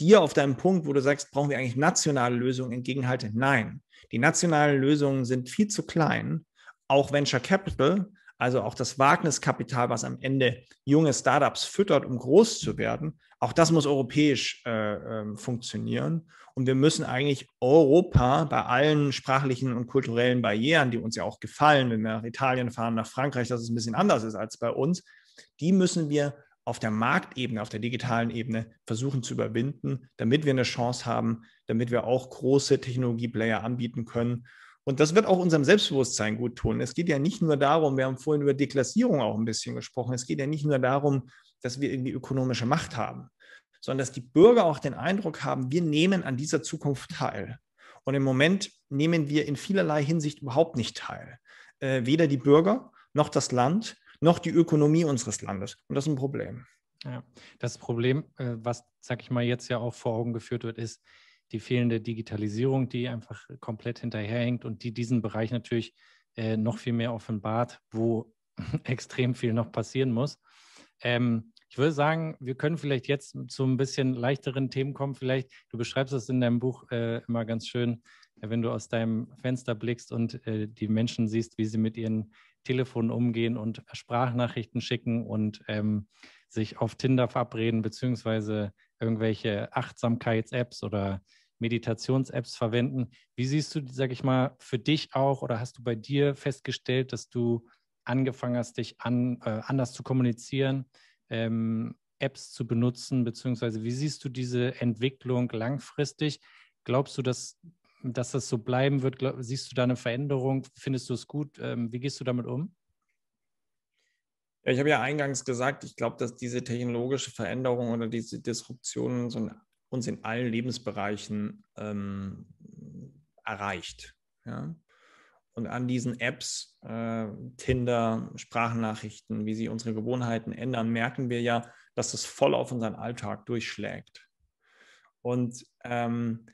dir auf deinem Punkt, wo du sagst, brauchen wir eigentlich nationale Lösungen, entgegenhalte, nein. Die nationalen Lösungen sind viel zu klein. Auch Venture Capital also auch das Wagniskapital, was am Ende junge Startups füttert, um groß zu werden, auch das muss europäisch äh, äh, funktionieren. Und wir müssen eigentlich Europa bei allen sprachlichen und kulturellen Barrieren, die uns ja auch gefallen, wenn wir nach Italien fahren, nach Frankreich, dass es ein bisschen anders ist als bei uns, die müssen wir auf der Marktebene, auf der digitalen Ebene versuchen zu überwinden, damit wir eine Chance haben, damit wir auch große Technologieplayer anbieten können und das wird auch unserem Selbstbewusstsein gut tun. Es geht ja nicht nur darum, wir haben vorhin über Deklassierung auch ein bisschen gesprochen, es geht ja nicht nur darum, dass wir irgendwie ökonomische Macht haben, sondern dass die Bürger auch den Eindruck haben, wir nehmen an dieser Zukunft teil. Und im Moment nehmen wir in vielerlei Hinsicht überhaupt nicht teil. Äh, weder die Bürger noch das Land noch die Ökonomie unseres Landes. Und das ist ein Problem. Ja, das Problem, äh, was, sag ich mal, jetzt ja auch vor Augen geführt wird, ist, die fehlende Digitalisierung, die einfach komplett hinterherhängt und die diesen Bereich natürlich äh, noch viel mehr offenbart, wo [laughs] extrem viel noch passieren muss. Ähm, ich würde sagen, wir können vielleicht jetzt zu ein bisschen leichteren Themen kommen. Vielleicht, du beschreibst es in deinem Buch äh, immer ganz schön, äh, wenn du aus deinem Fenster blickst und äh, die Menschen siehst, wie sie mit ihren Telefonen umgehen und Sprachnachrichten schicken und ähm, sich auf Tinder verabreden, beziehungsweise irgendwelche Achtsamkeits-Apps oder Meditations-Apps verwenden. Wie siehst du, sag ich mal, für dich auch oder hast du bei dir festgestellt, dass du angefangen hast, dich an, äh, anders zu kommunizieren, ähm, Apps zu benutzen, beziehungsweise wie siehst du diese Entwicklung langfristig? Glaubst du, dass, dass das so bleiben wird? Glaub, siehst du da eine Veränderung? Findest du es gut? Ähm, wie gehst du damit um? Ja, ich habe ja eingangs gesagt, ich glaube, dass diese technologische Veränderung oder diese Disruption so uns in allen Lebensbereichen ähm, erreicht. Ja? Und an diesen Apps, äh, Tinder, Sprachnachrichten, wie sie unsere Gewohnheiten ändern, merken wir ja, dass das voll auf unseren Alltag durchschlägt. Und ähm,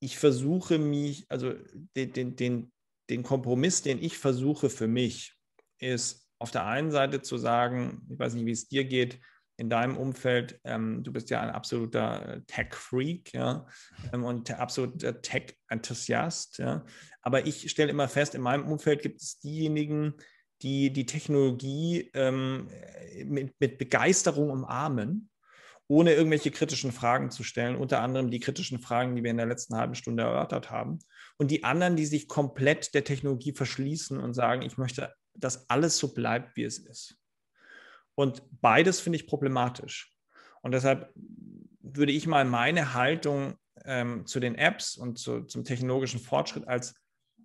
ich versuche mich, also den, den, den Kompromiss, den ich versuche für mich, ist auf der einen Seite zu sagen, ich weiß nicht, wie es dir geht, in deinem Umfeld, ähm, du bist ja ein absoluter äh, Tech-Freak ja, ähm, und absoluter Tech-Enthusiast. Ja. Aber ich stelle immer fest, in meinem Umfeld gibt es diejenigen, die die Technologie ähm, äh, mit, mit Begeisterung umarmen, ohne irgendwelche kritischen Fragen zu stellen, unter anderem die kritischen Fragen, die wir in der letzten halben Stunde erörtert haben. Und die anderen, die sich komplett der Technologie verschließen und sagen, ich möchte dass alles so bleibt, wie es ist. Und beides finde ich problematisch. Und deshalb würde ich mal meine Haltung ähm, zu den Apps und zu, zum technologischen Fortschritt als,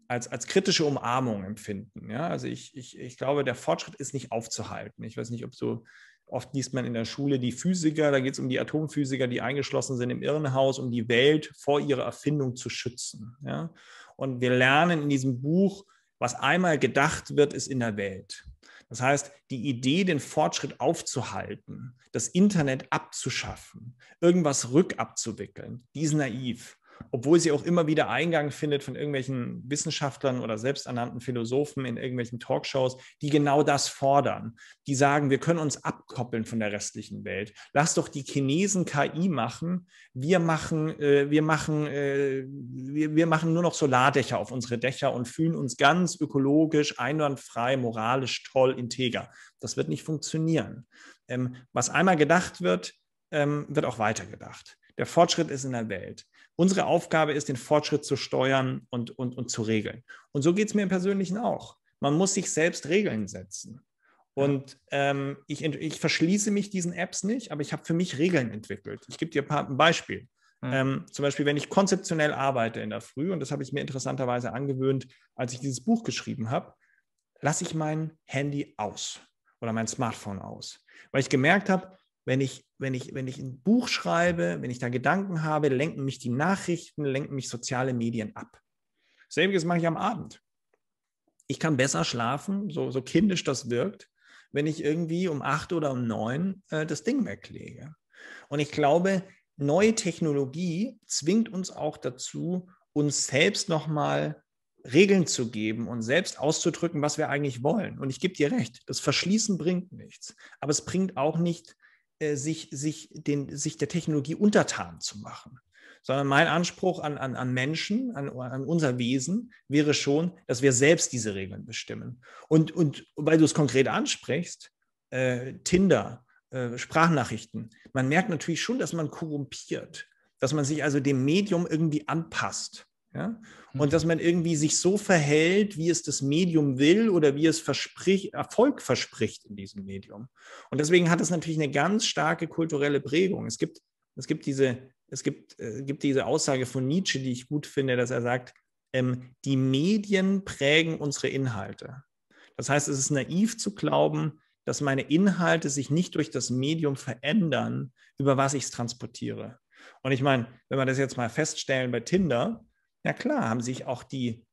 als, als kritische Umarmung empfinden. Ja? Also ich, ich, ich glaube, der Fortschritt ist nicht aufzuhalten. Ich weiß nicht, ob so oft liest man in der Schule die Physiker, da geht es um die Atomphysiker, die eingeschlossen sind im Irrenhaus, um die Welt vor ihrer Erfindung zu schützen. Ja? Und wir lernen in diesem Buch, was einmal gedacht wird, ist in der Welt. Das heißt, die Idee, den Fortschritt aufzuhalten, das Internet abzuschaffen, irgendwas rückabzuwickeln, die ist naiv obwohl sie auch immer wieder Eingang findet von irgendwelchen Wissenschaftlern oder selbsternannten Philosophen in irgendwelchen Talkshows, die genau das fordern. Die sagen, wir können uns abkoppeln von der restlichen Welt. Lass doch die Chinesen KI machen. Wir machen, äh, wir machen, äh, wir, wir machen nur noch Solardächer auf unsere Dächer und fühlen uns ganz ökologisch, einwandfrei, moralisch toll, integer. Das wird nicht funktionieren. Ähm, was einmal gedacht wird, ähm, wird auch weitergedacht. Der Fortschritt ist in der Welt. Unsere Aufgabe ist, den Fortschritt zu steuern und, und, und zu regeln. Und so geht es mir im Persönlichen auch. Man muss sich selbst Regeln setzen. Und ähm, ich, ich, verschließe mich diesen Apps nicht, aber ich habe für mich Regeln entwickelt. Ich gebe dir ein, paar, ein Beispiel. Hm. Ähm, zum Beispiel, wenn ich konzeptionell arbeite in der Früh, und das habe ich mir interessanterweise angewöhnt, als ich dieses Buch geschrieben habe, lasse ich mein Handy aus oder mein Smartphone aus, weil ich gemerkt habe, wenn ich, wenn ich, wenn ich ein Buch schreibe, wenn ich da Gedanken habe, lenken mich die Nachrichten, lenken mich soziale Medien ab. Selbiges mache ich am Abend. Ich kann besser schlafen, so, so kindisch das wirkt, wenn ich irgendwie um acht oder um neun äh, das Ding weglege. Und ich glaube, neue Technologie zwingt uns auch dazu, uns selbst nochmal Regeln zu geben und selbst auszudrücken, was wir eigentlich wollen. Und ich gebe dir recht, das Verschließen bringt nichts. Aber es bringt auch nicht äh, sich, sich, den, sich der Technologie untertan zu machen, sondern mein Anspruch an, an, an Menschen, an, an unser Wesen wäre schon, dass wir selbst diese Regeln bestimmen. Und, und weil du es konkret ansprichst, äh, Tinder, äh, Sprachnachrichten, man merkt natürlich schon, dass man korrumpiert, dass man sich also dem Medium irgendwie anpasst. Ja? Und mhm. dass man irgendwie sich so verhält, wie es das Medium will oder wie es verspricht, Erfolg verspricht in diesem Medium. Und deswegen hat das natürlich eine ganz starke kulturelle Prägung. Es gibt, es gibt, diese, es gibt, äh, gibt diese Aussage von Nietzsche, die ich gut finde, dass er sagt, ähm, die Medien prägen unsere Inhalte. Das heißt, es ist naiv zu glauben, dass meine Inhalte sich nicht durch das Medium verändern, über was ich es transportiere. Und ich meine, wenn wir das jetzt mal feststellen bei Tinder, ja klar, haben sich auch die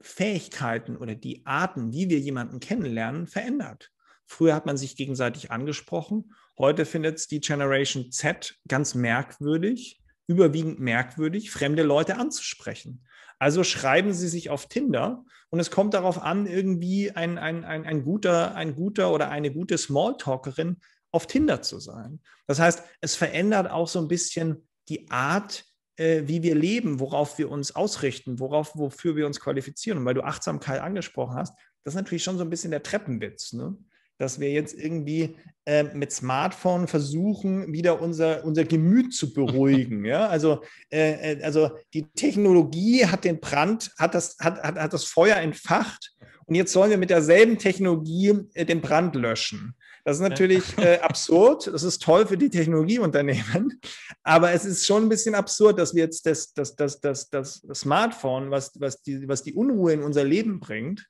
Fähigkeiten oder die Arten, wie wir jemanden kennenlernen, verändert. Früher hat man sich gegenseitig angesprochen. Heute findet es die Generation Z ganz merkwürdig, überwiegend merkwürdig, fremde Leute anzusprechen. Also schreiben sie sich auf Tinder und es kommt darauf an, irgendwie ein, ein, ein, ein, guter, ein guter oder eine gute Smalltalkerin auf Tinder zu sein. Das heißt, es verändert auch so ein bisschen die Art, äh, wie wir leben, worauf wir uns ausrichten, worauf, wofür wir uns qualifizieren. Und weil du Achtsamkeit angesprochen hast, das ist natürlich schon so ein bisschen der Treppenwitz, ne? dass wir jetzt irgendwie äh, mit Smartphone versuchen, wieder unser, unser Gemüt zu beruhigen. [laughs] ja? also, äh, äh, also die Technologie hat den Brand, hat das, hat, hat, hat das Feuer entfacht und jetzt sollen wir mit derselben Technologie äh, den Brand löschen. Das ist natürlich äh, absurd. Das ist toll für die Technologieunternehmen. Aber es ist schon ein bisschen absurd, dass wir jetzt das, das, das, das, das Smartphone, was, was, die, was die Unruhe in unser Leben bringt,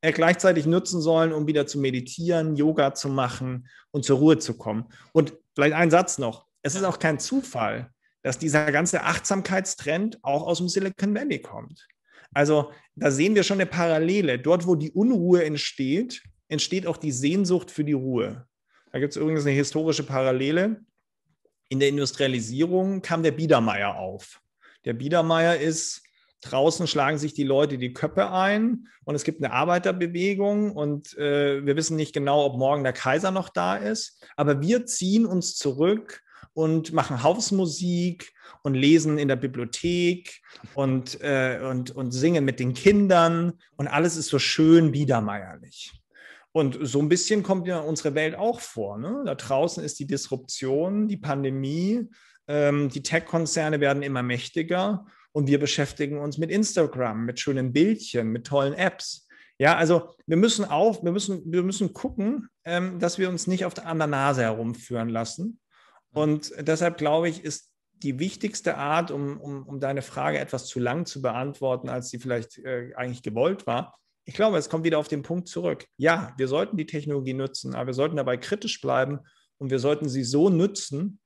äh, gleichzeitig nutzen sollen, um wieder zu meditieren, Yoga zu machen und zur Ruhe zu kommen. Und vielleicht ein Satz noch. Es ist auch kein Zufall, dass dieser ganze Achtsamkeitstrend auch aus dem Silicon Valley kommt. Also da sehen wir schon eine Parallele. Dort, wo die Unruhe entsteht, entsteht auch die Sehnsucht für die Ruhe. Da gibt es übrigens eine historische Parallele. In der Industrialisierung kam der Biedermeier auf. Der Biedermeier ist, draußen schlagen sich die Leute die Köpfe ein und es gibt eine Arbeiterbewegung und äh, wir wissen nicht genau, ob morgen der Kaiser noch da ist, aber wir ziehen uns zurück und machen Hausmusik und lesen in der Bibliothek und, äh, und, und singen mit den Kindern und alles ist so schön biedermeierlich. Und so ein bisschen kommt ja unsere Welt auch vor. Ne? Da draußen ist die Disruption, die Pandemie, ähm, die Tech-Konzerne werden immer mächtiger und wir beschäftigen uns mit Instagram, mit schönen Bildchen, mit tollen Apps. Ja, also wir müssen auf, wir müssen, wir müssen gucken, ähm, dass wir uns nicht auf der anderen Nase herumführen lassen Mhm. Und deshalb glaube ich, ist die wichtigste Art, um, um, um deine Frage etwas zu lang zu beantworten, als sie vielleicht äh, eigentlich gewollt war. Ich glaube, es kommt wieder auf den Punkt zurück. Ja, wir sollten die Technologie nutzen, aber wir sollten dabei kritisch bleiben und wir sollten sie so nutzen.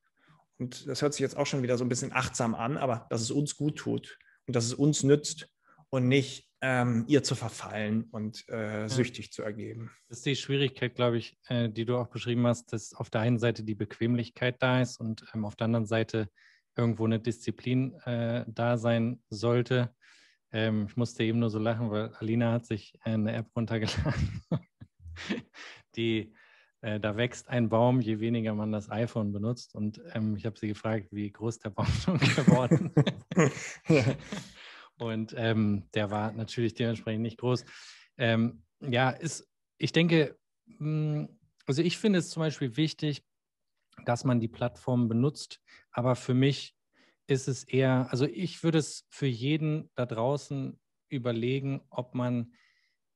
Und das hört sich jetzt auch schon wieder so ein bisschen achtsam an, aber dass es uns gut tut und dass es uns nützt und nicht ähm, ihr zu verfallen und äh, süchtig zu ergeben. Das ist die Schwierigkeit, glaube ich, äh, die du auch beschrieben hast, dass auf der einen Seite die Bequemlichkeit da ist und ähm, auf der anderen Seite irgendwo eine Disziplin äh, da sein sollte. Ähm, ich musste eben nur so lachen, weil Alina hat sich äh, eine App runtergeladen, [laughs] die äh, da wächst ein Baum, je weniger man das iPhone benutzt. Und ähm, ich habe sie gefragt, wie groß der Baum [laughs] schon geworden ist. [laughs] Und ähm, der war natürlich dementsprechend nicht groß. Ähm, ja, ist, ich denke, hm, also ich finde es zum Beispiel wichtig, dass man die Plattform benutzt. Aber für mich ist es eher, also ich würde es für jeden da draußen überlegen, ob man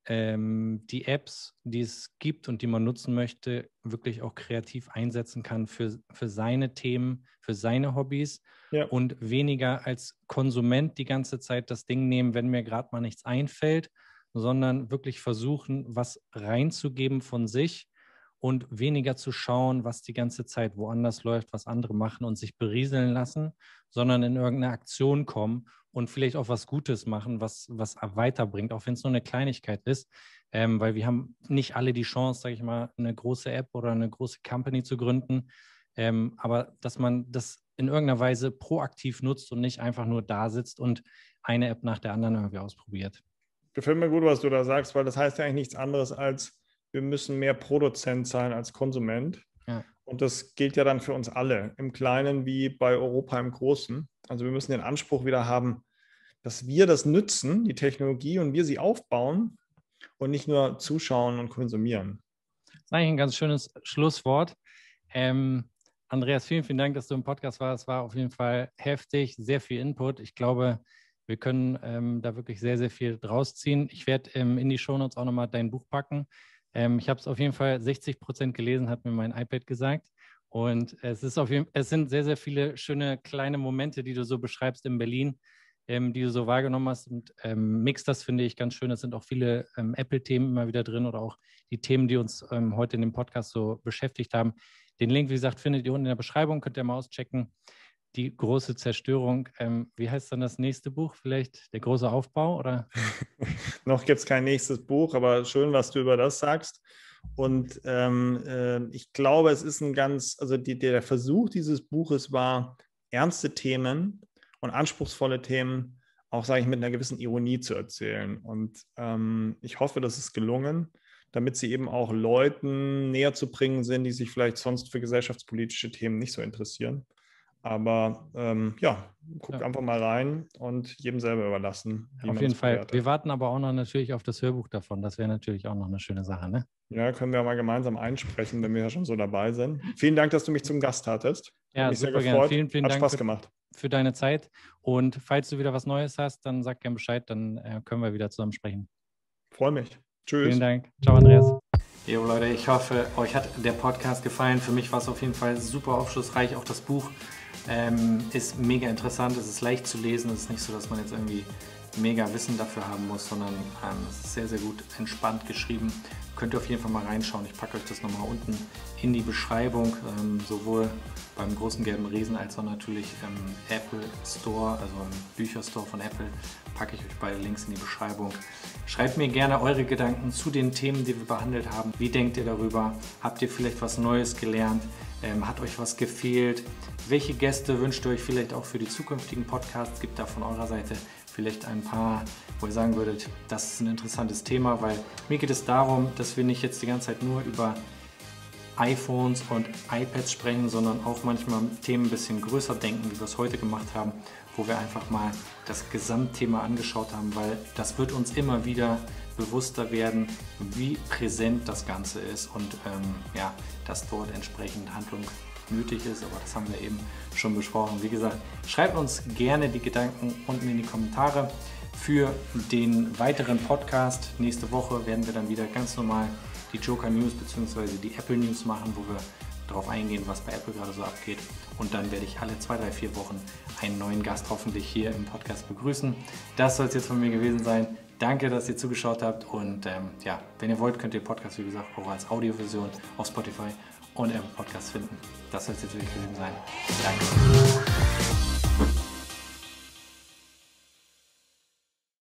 ähm, die Apps, die es gibt und die man nutzen möchte, wirklich auch kreativ einsetzen kann für, für seine Themen, für seine Hobbys ja. und weniger als Konsument die ganze Zeit das Ding nehmen, wenn mir gerade mal nichts einfällt, sondern wirklich versuchen, was reinzugeben von sich und weniger zu schauen, was die ganze Zeit woanders läuft, was andere machen und sich berieseln lassen, sondern in irgendeine Aktion kommen und vielleicht auch was Gutes machen, was, was weiterbringt, auch wenn es nur eine Kleinigkeit ist. Ähm, weil wir haben nicht alle die Chance, sage ich mal, eine große App oder eine große Company zu gründen. Ähm, aber dass man das in irgendeiner Weise proaktiv nutzt und nicht einfach nur da sitzt und eine App nach der anderen irgendwie ausprobiert. Gefällt mir gut, was du da sagst, weil das heißt ja eigentlich nichts anderes als, wir müssen mehr Produzent sein als Konsument. Ja. Und das gilt ja dann für uns alle, im Kleinen wie bei Europa im Großen. Also wir müssen den Anspruch wieder haben, dass wir das nützen, die Technologie, und wir sie aufbauen und nicht nur zuschauen und konsumieren. Das ist eigentlich ein ganz schönes Schlusswort. Ähm, Andreas, vielen, vielen Dank, dass du im Podcast warst. Es War auf jeden Fall heftig, sehr viel Input. Ich glaube, wir können ähm, da wirklich sehr, sehr viel draus ziehen. Ich werde ähm, in die Shownotes auch nochmal dein Buch packen. Ähm, ich habe es auf jeden Fall 60 Prozent gelesen, hat mir mein iPad gesagt. Und es, ist auf jeden, es sind sehr, sehr viele schöne kleine Momente, die du so beschreibst in Berlin ähm, die du so wahrgenommen hast und ähm, mix das, finde ich, ganz schön. Es sind auch viele ähm, Apple-Themen immer wieder drin oder auch die Themen, die uns ähm, heute in dem Podcast so beschäftigt haben. Den Link, wie gesagt, findet ihr unten in der Beschreibung, könnt ihr mal auschecken. Die große Zerstörung. Ähm, wie heißt dann das nächste Buch? Vielleicht der große Aufbau oder? [laughs] Noch gibt es kein nächstes Buch, aber schön, was du über das sagst. Und ähm, äh, ich glaube, es ist ein ganz, also die, der Versuch dieses Buches war, ernste Themen und anspruchsvolle Themen auch, sage ich, mit einer gewissen Ironie zu erzählen. Und ähm, ich hoffe, das ist gelungen, damit sie eben auch Leuten näher zu bringen sind, die sich vielleicht sonst für gesellschaftspolitische Themen nicht so interessieren. Aber ähm, ja, guckt ja. einfach mal rein und jedem selber überlassen. Auf jeden Fall. Wir warten aber auch noch natürlich auf das Hörbuch davon. Das wäre natürlich auch noch eine schöne Sache, ne? Ja, können wir mal gemeinsam einsprechen, wenn wir ja schon so dabei sind. Vielen Dank, dass du mich zum Gast hattest. Ja, mich super sehr gefreut. Vielen, vielen Hat Dank Spaß für, gemacht für deine Zeit. Und falls du wieder was Neues hast, dann sag gern Bescheid, dann äh, können wir wieder zusammen sprechen. Freue mich. Tschüss. Vielen Dank. Ciao, Andreas. Jo Leute, ich hoffe, euch hat der Podcast gefallen. Für mich war es auf jeden Fall super aufschlussreich. Auch das Buch ähm, ist mega interessant. Es ist leicht zu lesen. Es ist nicht so, dass man jetzt irgendwie mega Wissen dafür haben muss, sondern ähm, es ist sehr, sehr gut entspannt geschrieben. Könnt ihr auf jeden Fall mal reinschauen. Ich packe euch das nochmal unten in die Beschreibung, ähm, sowohl beim großen gelben Riesen als auch natürlich im Apple Store, also im Bücherstore von Apple, packe ich euch beide Links in die Beschreibung. Schreibt mir gerne eure Gedanken zu den Themen, die wir behandelt haben. Wie denkt ihr darüber? Habt ihr vielleicht was Neues gelernt? Ähm, hat euch was gefehlt? Welche Gäste wünscht ihr euch vielleicht auch für die zukünftigen Podcasts? Gibt da von eurer Seite vielleicht ein paar, wo ihr sagen würdet, das ist ein interessantes Thema, weil mir geht es darum, dass wir nicht jetzt die ganze Zeit nur über iPhones und iPads sprechen, sondern auch manchmal Themen ein bisschen größer denken, wie wir es heute gemacht haben, wo wir einfach mal das Gesamtthema angeschaut haben, weil das wird uns immer wieder bewusster werden, wie präsent das Ganze ist und ähm, ja, dass dort entsprechend Handlung nötig ist, aber das haben wir eben schon besprochen. Wie gesagt, schreibt uns gerne die Gedanken unten in die Kommentare für den weiteren Podcast. Nächste Woche werden wir dann wieder ganz normal die Joker News bzw. die Apple News machen, wo wir darauf eingehen, was bei Apple gerade so abgeht. Und dann werde ich alle zwei, drei, vier Wochen einen neuen Gast hoffentlich hier im Podcast begrüßen. Das soll es jetzt von mir gewesen sein. Danke, dass ihr zugeschaut habt. Und ähm, ja, wenn ihr wollt, könnt ihr Podcast, wie gesagt, auch als Audioversion auf Spotify und im Podcast finden. Das soll es jetzt wirklich gewesen sein. Danke.